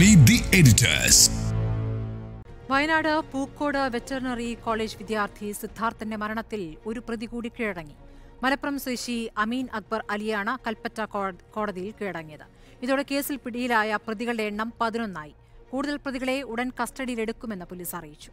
meet the editors Wayanad Pookode veterinary college വിദ്യാർത്ഥി സിദ്ധാർത്ഥന്റെ മരണത്തിൽ ഒരു പ്രതി കൂടി കീഴടങ്ങി മലപ്പുറം സ്വദേശി അമീൻ അക്ബർ അലിയാണ് കൽപ്പറ്റ കോടതിയിൽ കീഴടങ്ങിയത് ഇതോടെ കേസിൽ പിടിയിലായ പ്രതികളുടെ എണ്ണം പതിനൊന്നായി കൂടുതൽ പ്രതികളെ ഉടൻ കസ്റ്റഡിയിലെടുക്കുമെന്ന് പോലീസ് അറിയിച്ചു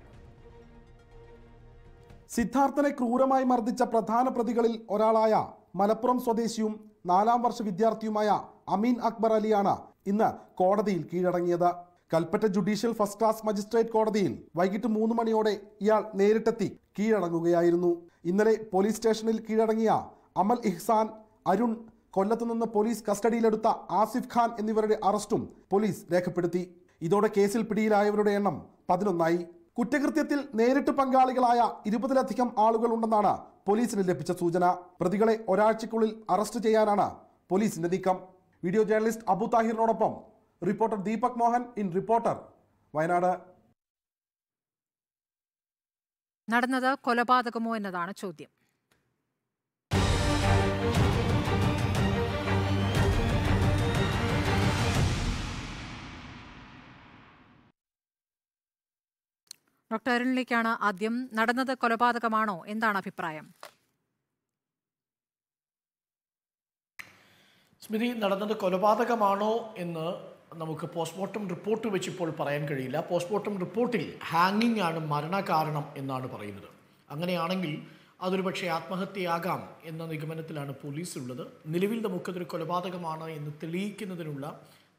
സിദ്ധാർത്ഥനെ ക്രൂരമായി മർദ്ദിച്ച പ്രധാന പ്രതികളിൽ ഒരാളായ മലപ്പുറം സ്വദേശിയും നാലാം വർഷ വിദ്യാർത്ഥിയുമായ അമീൻ അക്ബർ അലിയാണ് ഇന്ന് കോടതിയിൽ കീഴടങ്ങിയത് Kalpetta judicial first class magistrate കോടതിയിൽ വൈകിട്ട് മൂന്ന് മണിയോടെ ഇയാൾ നേരിട്ടെത്തി കീഴടങ്ങുകയായിരുന്നു ഇന്നലെ പോലീസ് സ്റ്റേഷനിൽ കീഴടങ്ങിയ അമൽ ഇഹ്സാൻ അരുൺ കൊല്ലത്തുനിന്ന് പോലീസ് കസ്റ്റഡിയിലെടുത്ത ആസിഫ് ഖാൻ എന്നിവരുടെ അറസ്റ്റും പോലീസ് രേഖപ്പെടുത്തി ഇതോടെ കേസിൽ പിടിയിലായവരുടെ എണ്ണം പതിനൊന്നായി കുറ്റകൃത്യത്തിൽ നേരിട്ട് പങ്കാളികളായ ഇരുപതിലധികം ആളുകൾ ഉണ്ടെന്നാണ് പോലീസിന് ലഭിച്ച സൂചന പ്രതികളെ ഒരാഴ്ചക്കുള്ളിൽ അറസ്റ്റ് ചെയ്യാനാണ് പോലീസിന്റെ നീക്കം വീഡിയോ ജേർണലിസ്റ്റ് അബു താഹിറിനോടൊപ്പം reporter Deepak Mohan in reporter Wayanad നടന്നത് കൊലപാതകമോ എന്നതാണ് ചോദ്യം ഡോക്ടർ അരുണിലേക്കാണ് ആദ്യം നടന്നത് കൊലപാതകമാണോ എന്താണ് അഭിപ്രായം സ്മിതി നടന്നത് കൊലപാതകമാണോ എന്ന് നമുക്ക് പോസ്റ്റ്മോർട്ടം റിപ്പോർട്ട് വെച്ച് ഇപ്പോൾ പറയാൻ കഴിയില്ല പോസ്റ്റ്മോർട്ടം റിപ്പോർട്ടിൽ ഹാങ്ങിങ് ആണ് മരണകാരണം എന്നാണ് പറയുന്നത് അങ്ങനെയാണെങ്കിൽ അതൊരു പക്ഷേ ആത്മഹത്യയാകാം എന്ന നിഗമനത്തിലാണ് ഉള്ളത് നിലവിൽ നമുക്കതൊരു കൊലപാതകമാണ് എന്ന് തെളിയിക്കുന്നതിനുള്ള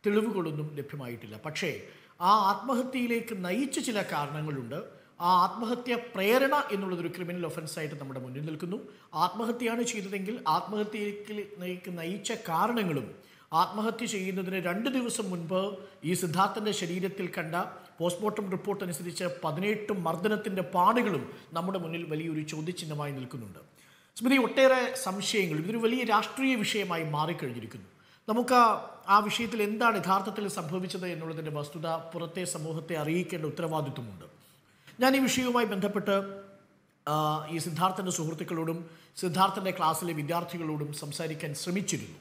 തെളിവുകളൊന്നും ലഭ്യമായിട്ടില്ല പക്ഷേ ആ ആത്മഹത്യയിലേക്ക് നയിച്ച ചില കാരണങ്ങളുണ്ട് ആ ആത്മഹത്യ പ്രേരണ എന്നുള്ളതൊരു ക്രിമിനൽ ഒഫൻസായിട്ട് നമ്മുടെ മുന്നിൽ നിൽക്കുന്നു ആത്മഹത്യയാണ് ചെയ്തതെങ്കിൽ ആത്മഹത്യയിലേക്ക് നയിച്ച കാരണങ്ങളും ആത്മഹത്യ ചെയ്യുന്നതിന് രണ്ട് ദിവസം മുൻപ് ഈ സിദ്ധാർത്ഥൻ്റെ ശരീരത്തിൽ കണ്ട പോസ്റ്റ്മോർട്ടം റിപ്പോർട്ട് അനുസരിച്ച് പതിനെട്ട് മർദ്ദനത്തിൻ്റെ പാടുകളും നമ്മുടെ മുന്നിൽ വലിയൊരു ചോദ്യചിഹ്നമായി നിൽക്കുന്നുണ്ട് സ്മൃതി ഒട്ടേറെ സംശയങ്ങൾ ഇതൊരു വലിയ രാഷ്ട്രീയ വിഷയമായി മാറിക്കഴിഞ്ഞിരിക്കുന്നു നമുക്ക് ആ വിഷയത്തിൽ എന്താണ് യഥാർത്ഥത്തിൽ സംഭവിച്ചത് എന്നുള്ളതിൻ്റെ വസ്തുത പുറത്തെ സമൂഹത്തെ അറിയിക്കേണ്ട ഉത്തരവാദിത്വമുണ്ട് ഞാൻ ഈ വിഷയവുമായി ബന്ധപ്പെട്ട് ഈ സിദ്ധാർത്ഥൻ്റെ സുഹൃത്തുക്കളോടും സിദ്ധാർത്ഥൻ്റെ ക്ലാസ്സിലെ വിദ്യാർത്ഥികളോടും സംസാരിക്കാൻ ശ്രമിച്ചിരുന്നു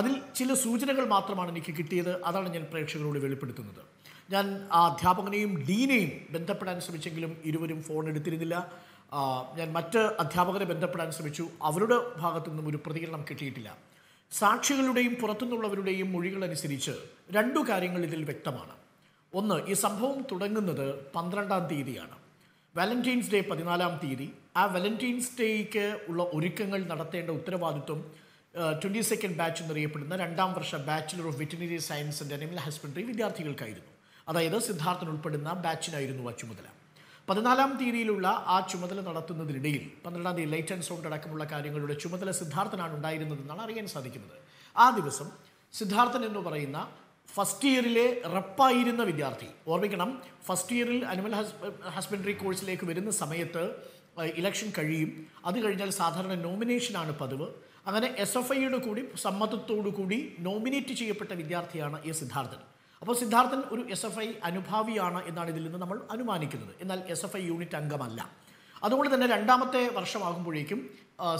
അതിൽ ചില സൂചനകൾ മാത്രമാണ് എനിക്ക് കിട്ടിയത് അതാണ് ഞാൻ പ്രേക്ഷകരോട് വെളിപ്പെടുത്തുന്നത് ഞാൻ ആ അധ്യാപകനെയും ഡീനെയും ബന്ധപ്പെടാൻ ശ്രമിച്ചെങ്കിലും ഇരുവരും ഫോൺ എടുത്തിരുന്നില്ല ഞാൻ മറ്റ് അധ്യാപകരെ ബന്ധപ്പെടാൻ ശ്രമിച്ചു അവരുടെ ഭാഗത്തു നിന്നും ഒരു പ്രതികരണം കിട്ടിയിട്ടില്ല സാക്ഷികളുടെയും പുറത്തുനിന്നുള്ളവരുടെയും മൊഴികൾ അനുസരിച്ച് രണ്ടു കാര്യങ്ങൾ ഇതിൽ വ്യക്തമാണ് ഒന്ന് ഈ സംഭവം തുടങ്ങുന്നത് പന്ത്രണ്ടാം തീയതിയാണ് വാലന്റീൻസ് ഡേ പതിനാലാം തീയതി ആ വാലന്റീൻസ് ഡേക്ക് ഉള്ള ഒരുക്കങ്ങൾ നടത്തേണ്ട ഉത്തരവാദിത്വം ട്വൻറ്റി സെക്കൻഡ് ബാച്ച് എന്നറിയപ്പെടുന്ന രണ്ടാം വർഷ bachelor of veterinary science and animal husbandry വിദ്യാർത്ഥികൾക്കായിരുന്നു അതായത് സിദ്ധാർത്ഥൻ ഉൾപ്പെടുന്ന ബാച്ചിനായിരുന്നു ആ ചുമതല പതിനാലാം തീയതിയിലുള്ള ആ ചുമതല നടത്തുന്നതിനിടയിൽ പന്ത്രണ്ടാം തീയതി ലൈറ്റ് ആൻഡ് സൗണ്ട് അടക്കമുള്ള കാര്യങ്ങളുടെ ചുമതല സിദ്ധാർത്ഥനാണ് ഉണ്ടായിരുന്നതെന്നാണ് അറിയാൻ സാധിക്കുന്നത് ആ ദിവസം സിദ്ധാർത്ഥൻ എന്ന് പറയുന്ന ഫസ്റ്റ് ഇയറിലെ റപ്പായിരുന്ന വിദ്യാർത്ഥി ഓർമ്മിക്കണം ഫസ്റ്റ് ഇയറിൽ അനിമൽ ഹസ്ബൻഡറി കോഴ്സിലേക്ക് വരുന്ന സമയത്ത് ഇലക്ഷൻ കഴിയും അത് കഴിഞ്ഞാൽ സാധാരണ നോമിനേഷനാണ് പതിവ് അങ്ങനെ എസ് എഫ് ഐയുടെ കൂടി സമ്മതത്തോടു കൂടി നോമിനേറ്റ് ചെയ്യപ്പെട്ട വിദ്യാർത്ഥിയാണ് എ സിദ്ധാർത്ഥൻ അപ്പോൾ സിദ്ധാർത്ഥൻ ഒരു എസ് എഫ് ഐ അനുഭാവിയാണ് എന്നാണ് ഇതിൽ നിന്ന് നമ്മൾ അനുമാനിക്കുന്നത് എന്നാൽ എസ് എഫ് ഐ യൂണിറ്റ് അംഗമല്ല അതുകൊണ്ട് തന്നെ രണ്ടാമത്തെ വർഷമാകുമ്പോഴേക്കും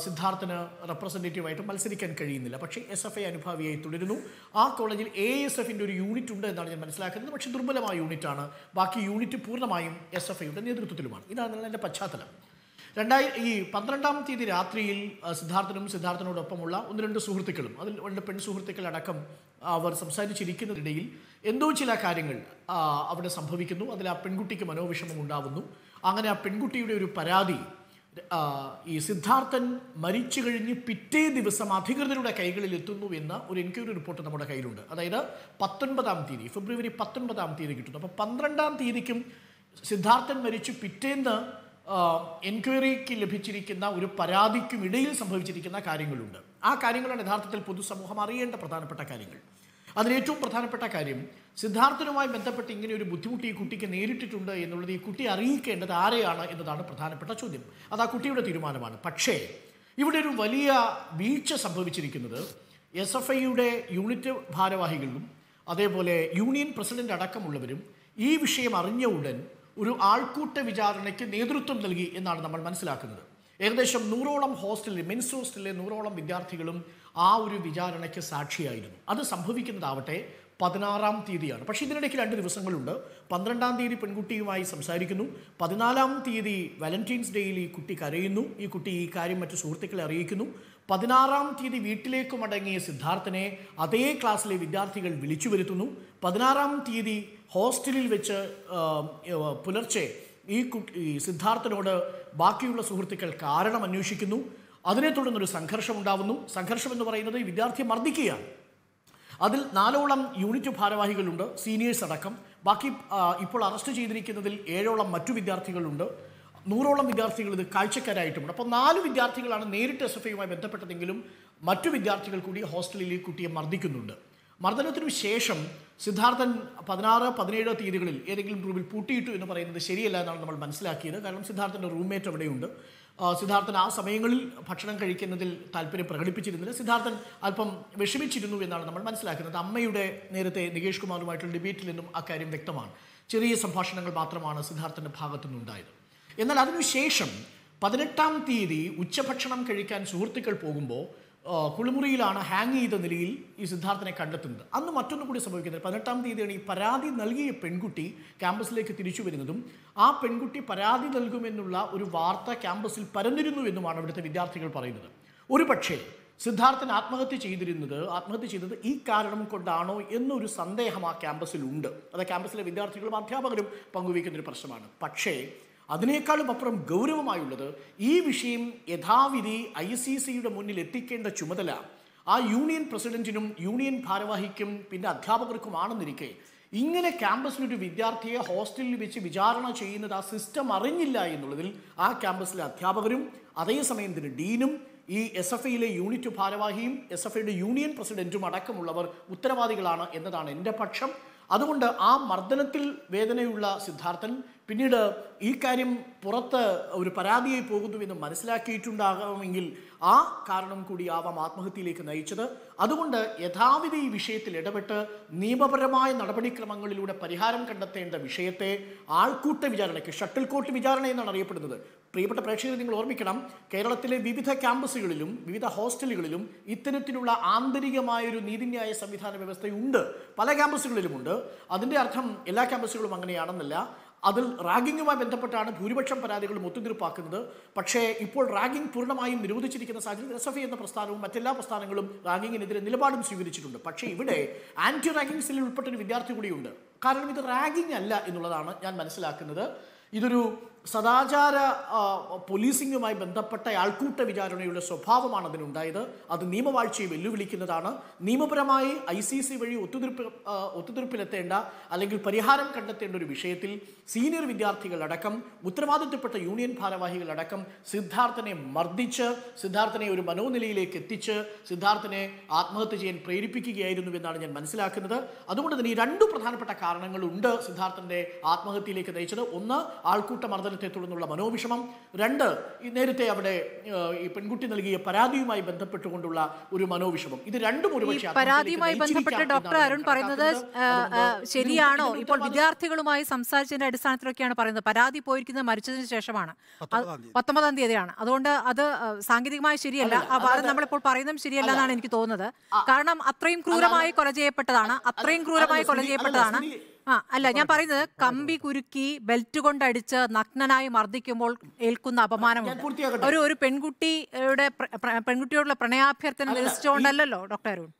സിദ്ധാർത്ഥന് റെപ്രസെൻറ്റേറ്റീവായിട്ട് മത്സരിക്കാൻ കഴിയുന്നില്ല പക്ഷേ എസ് എഫ് ഐ അനുഭാവിയായി തുടരുന്നു ആ കോളേജിൽ എ എസ് എഫിൻ്റെ ഒരു യൂണിറ്റ് ഉണ്ട് എന്നാണ് ഞാൻ മനസ്സിലാക്കുന്നത് പക്ഷേ ദുർബലമായ യൂണിറ്റാണ് ബാക്കി യൂണിറ്റ് പൂർണ്ണമായും എസ് എഫ് ഐയുടെ നേതൃത്വത്തിലുമാണ് ഇതാണ് എൻ്റെ പശ്ചാത്തലം രണ്ടായി ഈ പന്ത്രണ്ടാം തീയതി രാത്രിയിൽ സിദ്ധാർത്ഥനും സിദ്ധാർത്ഥനോടൊപ്പമുള്ള ഒന്ന് രണ്ട് സുഹൃത്തുക്കളും അതിൽ രണ്ട് പെൺ സുഹൃത്തുക്കളടക്കം അവർ സംസാരിച്ചിരിക്കുന്നതിനിടയിൽ എന്തോ ചില കാര്യങ്ങൾ അവിടെ സംഭവിക്കുന്നു അതിൽ ആ പെൺകുട്ടിക്ക് മനോവിഷമം ഉണ്ടാവുന്നു അങ്ങനെ ആ പെൺകുട്ടിയുടെ ഒരു പരാതി ഈ സിദ്ധാർത്ഥൻ മരിച്ചു കഴിഞ്ഞ് പിറ്റേ ദിവസം അധികൃതരുടെ കൈകളിൽ എത്തുന്നു എന്ന ഒരു എൻക്വയറി റിപ്പോർട്ട് നമ്മുടെ കയ്യിലുണ്ട് അതായത് പത്തൊൻപതാം തീയതി ഫെബ്രുവരി പത്തൊൻപതാം തീയതി കിട്ടുന്നു അപ്പോൾ പന്ത്രണ്ടാം തീയതിക്കും സിദ്ധാർത്ഥൻ മരിച്ചു പിറ്റേന്ന് എൻക്വയറിക്ക് ലഭിച്ചിരിക്കുന്ന ഒരു പരാതിക്കും ഇടയിൽ സംഭവിച്ചിരിക്കുന്ന കാര്യങ്ങളുണ്ട് ആ കാര്യങ്ങളാണ് യഥാർത്ഥത്തിൽ പൊതുസമൂഹം അറിയേണ്ട പ്രധാനപ്പെട്ട കാര്യങ്ങൾ അതിലേറ്റവും പ്രധാനപ്പെട്ട കാര്യം സിദ്ധാർത്ഥനുമായി ബന്ധപ്പെട്ട് ഇങ്ങനെ ഒരു ബുദ്ധിമുട്ട് ഈ കുട്ടിക്ക് നേരിട്ടിട്ടുണ്ട് എന്നുള്ളത് ഈ കുട്ടി അറിയിക്കേണ്ടത് ആരെയാണ് എന്നതാണ് പ്രധാനപ്പെട്ട ചോദ്യം അത് ആ കുട്ടിയുടെ തീരുമാനമാണ് പക്ഷേ ഇവിടെ ഒരു വലിയ വീഴ്ച സംഭവിച്ചിരിക്കുന്നത് എസ് എഫ് ഐയുടെ യൂണിറ്റ് ഭാരവാഹികളും അതേപോലെ യൂണിയൻ പ്രസിഡന്റ് അടക്കമുള്ളവരും ഈ വിഷയം അറിഞ്ഞ ഉടൻ ഒരു ആൾക്കൂട്ട വിചാരണയ്ക്ക് നേതൃത്വം നൽകി എന്നാണ് നമ്മൾ മനസ്സിലാക്കുന്നത് ഏകദേശം നൂറോളം ഹോസ്റ്റലിൽ മെൻസ് ഹോസ്റ്റലിലെ നൂറോളം വിദ്യാർത്ഥികളും ആ ഒരു വിചാരണയ്ക്ക് സാക്ഷിയായിരുന്നു അത് സംഭവിക്കുന്നതാവട്ടെ പതിനാറാം തീയതിയാണ് പക്ഷേ ഇതിനിടയ്ക്ക് രണ്ട് ദിവസങ്ങളുണ്ട് പന്ത്രണ്ടാം തീയതി പെൺകുട്ടിയുമായി സംസാരിക്കുന്നു പതിനാലാം തീയതി വാലന്റൈൻസ് ഡേയിൽ ഈ കുട്ടി കരയുന്നു ഈ കുട്ടി ഈ കാര്യം മറ്റു സുഹൃത്തുക്കളെ അറിയിക്കുന്നു പതിനാറാം തീയതി വീട്ടിലേക്ക് മടങ്ങിയ സിദ്ധാർത്ഥനെ അതേ ക്ലാസ്സിലെ വിദ്യാർത്ഥികൾ വിളിച്ചു വരുത്തുന്നു പതിനാറാം തീയതി ഹോസ്റ്റലിൽ വെച്ച് പുലർച്ചെ ഈ കുട്ടി സിദ്ധാർത്ഥനോട് ബാക്കിയുള്ള സുഹൃത്തുക്കൾ കാരണം അന്വേഷിക്കുന്നു അതിനെ തുടർന്നൊരു സംഘർഷം ഉണ്ടാവുന്നു സംഘർഷം എന്ന് പറയുന്നത് ഈ വിദ്യാർത്ഥിയെ മർദ്ദിക്കുകയാണ് അതിൽ നാലോളം യൂണിറ്റ് ഭാരവാഹികളുണ്ട് സീനിയേഴ്സ് അടക്കം ബാക്കി ഇപ്പോൾ അറസ്റ്റ് ചെയ്തിരിക്കുന്നതിൽ ഏഴോളം മറ്റു വിദ്യാർത്ഥികളുണ്ട് നൂറോളം വിദ്യാർത്ഥികൾ ഇത് കാഴ്ചക്കാരായിട്ടുമുണ്ട് അപ്പോൾ നാല് വിദ്യാർത്ഥികളാണ് നേരിട്ട് എസ് എഫ് ഐയുമായി ബന്ധപ്പെട്ടതെങ്കിലും മറ്റു വിദ്യാർത്ഥികൾ കൂടി ഹോസ്റ്റലിൽ ഈ കുട്ടിയെ മർദ്ദിക്കുന്നുണ്ട് മർദ്ദനത്തിനു ശേഷം സിദ്ധാർത്ഥൻ പതിനാറ് പതിനേഴ് തീയതികളിൽ ഏതെങ്കിലും റൂമിൽ പൂട്ടിയിട്ടു എന്ന് പറയുന്നത് ശരിയല്ല എന്നാണ് നമ്മൾ മനസ്സിലാക്കിയത് കാരണം സിദ്ധാർത്ഥൻ്റെ റൂംമേറ്റ് അവിടെയുണ്ട് സിദ്ധാർത്ഥൻ ആ സമയങ്ങളിൽ ഭക്ഷണം കഴിക്കുന്നതിൽ താല്പര്യം പ്രകടിപ്പിച്ചിരുന്നില്ല സിദ്ധാർത്ഥൻ അല്പം വിഷമിച്ചിരുന്നു എന്നാണ് നമ്മൾ മനസ്സിലാക്കുന്നത് അമ്മയുടെ നേരത്തെ നികേഷ് കുമാറുമായിട്ടുള്ള ഡിബേറ്റിൽ നിന്നും അക്കാര്യം വ്യക്തമാണ് ചെറിയ സംഭാഷണങ്ങൾ മാത്രമാണ് സിദ്ധാർത്ഥൻ്റെ ഭാഗത്തു നിന്നുണ്ടായത് എന്നാൽ അതിനുശേഷം പതിനെട്ടാം തീയതി ഉച്ചഭക്ഷണം കഴിക്കാൻ സുഹൃത്തുക്കൾ പോകുമ്പോൾ കുളിമുറിയിലാണ് ഹാങ് ചെയ്ത നിലയിൽ ഈ സിദ്ധാർത്ഥനെ കണ്ടെത്തുന്നത് അന്ന് മറ്റൊന്നും കൂടി സംഭവിക്കുന്നത് പതിനെട്ടാം തീയതിയാണ് ഈ പരാതി നൽകിയ പെൺകുട്ടി ക്യാമ്പസിലേക്ക് തിരിച്ചു വരുന്നതും ആ പെൺകുട്ടി പരാതി നൽകുമെന്നുള്ള ഒരു വാർത്ത ക്യാമ്പസിൽ പരന്നിരുന്നു എന്നുമാണ് ഇവിടുത്തെ വിദ്യാർത്ഥികൾ പറയുന്നത് ഒരു പക്ഷേ സിദ്ധാർത്ഥൻ ആത്മഹത്യ ചെയ്തിരുന്നത് ആത്മഹത്യ ചെയ്തത് ഈ കാരണം കൊണ്ടാണോ എന്നൊരു സന്ദേഹം ആ ക്യാമ്പസിലുണ്ട് അത് ക്യാമ്പസിലെ വിദ്യാർത്ഥികളും അധ്യാപകരും പങ്കുവയ്ക്കുന്നൊരു പ്രശ്നമാണ് പക്ഷേ അതിനേക്കാളും അപ്പുറം ഗൗരവമായുള്ളത് ഈ വിഷയം യഥാവിധി ഐ സി സിയുടെ മുന്നിൽ എത്തിക്കേണ്ട ചുമതല ആ യൂണിയൻ പ്രസിഡന്റിനും യൂണിയൻ ഭാരവാഹിക്കും പിന്നെ അധ്യാപകർക്കുമാണെന്നിരിക്കെ ഇങ്ങനെ ക്യാമ്പസിലൊരു വിദ്യാർത്ഥിയെ ഹോസ്റ്റലിൽ വെച്ച് വിചാരണ ചെയ്യുന്നത് ആ സിസ്റ്റം അറിഞ്ഞില്ല എന്നുള്ളതിൽ ആ ക്യാമ്പസിലെ അധ്യാപകരും അതേസമയം തന്നെ ഡീനും ഈ എസ് എഫ് ഐയിലെ യൂണിറ്റ് ഭാരവാഹിയും എസ് എഫ് ഐയുടെ യൂണിയൻ പ്രസിഡന്റും അടക്കമുള്ളവർ ഉത്തരവാദികളാണ് എന്നതാണ് എൻ്റെ പക്ഷം അതുകൊണ്ട് ആ മർദ്ദനത്തിൽ വേദനയുള്ള സിദ്ധാർത്ഥൻ പിന്നീട് ഈ കാര്യം പുറത്ത് ഒരു പരാതിയായി പോകുന്നു എന്ന് മനസ്സിലാക്കിയിട്ടുണ്ടാകാമെങ്കിൽ ആ കാരണം കൂടി ആവാം ആത്മഹത്യയിലേക്ക് നയിച്ചത് അതുകൊണ്ട് യഥാവിധി ഈ വിഷയത്തിൽ ഇടപെട്ട് നിയമപരമായ നടപടിക്രമങ്ങളിലൂടെ പരിഹാരം കണ്ടെത്തേണ്ട വിഷയത്തെ ആൾക്കൂട്ട വിചാരണയ്ക്ക് ഷട്ടിൽ കോർട്ട് വിചാരണ എന്നാണ് അറിയപ്പെടുന്നത് പ്രിയപ്പെട്ട പ്രേക്ഷകരെ നിങ്ങൾ ഓർമ്മിക്കണം കേരളത്തിലെ വിവിധ ക്യാമ്പസുകളിലും വിവിധ ഹോസ്റ്റലുകളിലും ഇത്തരത്തിലുള്ള ആന്തരികമായൊരു നീതിന്യായ സംവിധാന വ്യവസ്ഥയുണ്ട് പല ക്യാമ്പസുകളിലുമുണ്ട് അതിൻ്റെ അർത്ഥം എല്ലാ ക്യാമ്പസുകളും അങ്ങനെയാണെന്നല്ല അതിൽ റാഗിങ്ങുമായി ബന്ധപ്പെട്ടാണ് ഭൂരിപക്ഷം പരാതികളും ഒത്തുതീർപ്പാക്കുന്നത് പക്ഷേ ഇപ്പോൾ റാഗിംഗ് പൂർണ്ണമായും നിരോധിച്ചിരിക്കുന്ന സാഹചര്യത്തിൽ എസ് എഫ് എന്ന പ്രസ്ഥാനവും മറ്റെല്ലാ പ്രസ്ഥാനങ്ങളും റാഗിങ്ങിനെതിരെ നിലപാടും സ്വീകരിച്ചിട്ടുണ്ട് പക്ഷേ ഇവിടെ ആൻറ്റി റാഗിംഗ് സെല്ലിൽ ഉൾപ്പെട്ടൊരു വിദ്യാർത്ഥി കൂടിയുണ്ട് കാരണം ഇത് റാഗിംഗ് അല്ല എന്നുള്ളതാണ് ഞാൻ മനസ്സിലാക്കുന്നത് ഇതൊരു സദാചാര പോലീസിങ്ങുമായി ബന്ധപ്പെട്ട ആൾക്കൂട്ട വിചാരണയുടെ സ്വഭാവമാണ് അതിനുണ്ടായത് അത് നിയമവാഴ്ചയെ വെല്ലുവിളിക്കുന്നതാണ് നിയമപരമായി ഐ സി സി വഴി ഒത്തുതീർപ്പ് ഒത്തുതീർപ്പിലെത്തേണ്ട അല്ലെങ്കിൽ പരിഹാരം കണ്ടെത്തേണ്ട ഒരു വിഷയത്തിൽ സീനിയർ വിദ്യാർത്ഥികളടക്കം ഉത്തരവാദിത്തപ്പെട്ട യൂണിയൻ ഭാരവാഹികളടക്കം സിദ്ധാർത്ഥനെ മർദ്ദിച്ച് സിദ്ധാർത്ഥനെ ഒരു മനോനിലയിലേക്ക് എത്തിച്ച് സിദ്ധാർത്ഥനെ ആത്മഹത്യ ചെയ്യാൻ പ്രേരിപ്പിക്കുകയായിരുന്നു എന്നാണ് ഞാൻ മനസ്സിലാക്കുന്നത് അതുകൊണ്ട് തന്നെ ഈ രണ്ടു പ്രധാനപ്പെട്ട കാരണങ്ങളുണ്ട് സിദ്ധാർത്ഥന്റെ ആത്മഹത്യയിലേക്ക് നയിച്ചത് ഒന്ന് ആൾക്കൂട്ട മർദ്ദനം സ്ഥാപനത്തെ തുടർന്നുള്ള മനോവിഷമം രണ്ട് നേരത്തെ അവിടെ ഈ പെൺകുട്ടി നൽകിയ പരാതിയുമായി ബന്ധപ്പെട്ടുകൊണ്ടുള്ള ഒരു മനോവിഷമം ഇത് രണ്ടും ഒരു പരാതിയുമായി ബന്ധപ്പെട്ട് ഡോക്ടർ അരുൺ പറയുന്നത് ശരിയാണോ ഇപ്പോൾ വിദ്യാർത്ഥികളുമായി സംസാരിച്ചതിന്റെ അടിസ്ഥാനത്തിലൊക്കെയാണ് പറയുന്നത് പരാതി പോയിരിക്കുന്നത് മരിച്ചതിന് ശേഷമാണ് പത്തൊമ്പതാം തീയതിയാണ് അതുകൊണ്ട് അത് സാങ്കേതികമായി ശരിയല്ല ആ വാദം നമ്മളിപ്പോൾ പറയുന്നത് ശരിയല്ല എന്നാണ് എനിക്ക് തോന്നുന്നത് കാരണം അത്രയും ക്രൂരമായി കൊല ചെയ്യപ്പെട്ടതാണ് അത്രയും ക്രൂരമായി കൊല ചെയ്യപ്പെട്ടതാണ് ആ അല്ല ഞാൻ പറയുന്നത് കമ്പി കുരുക്കി ബെൽറ്റ് കൊണ്ടടിച്ച് നഗ്നനായി മർദ്ദിക്കുമ്പോൾ ഏൽക്കുന്ന അപമാനം ഒരു ഒരു പെൺകുട്ടിയുടെ പെൺകുട്ടിയോടുള്ള പ്രണയാഭ്യർത്ഥന നിരസിച്ചുകൊണ്ടല്ലോ ഡോക്ടർ അരുൺ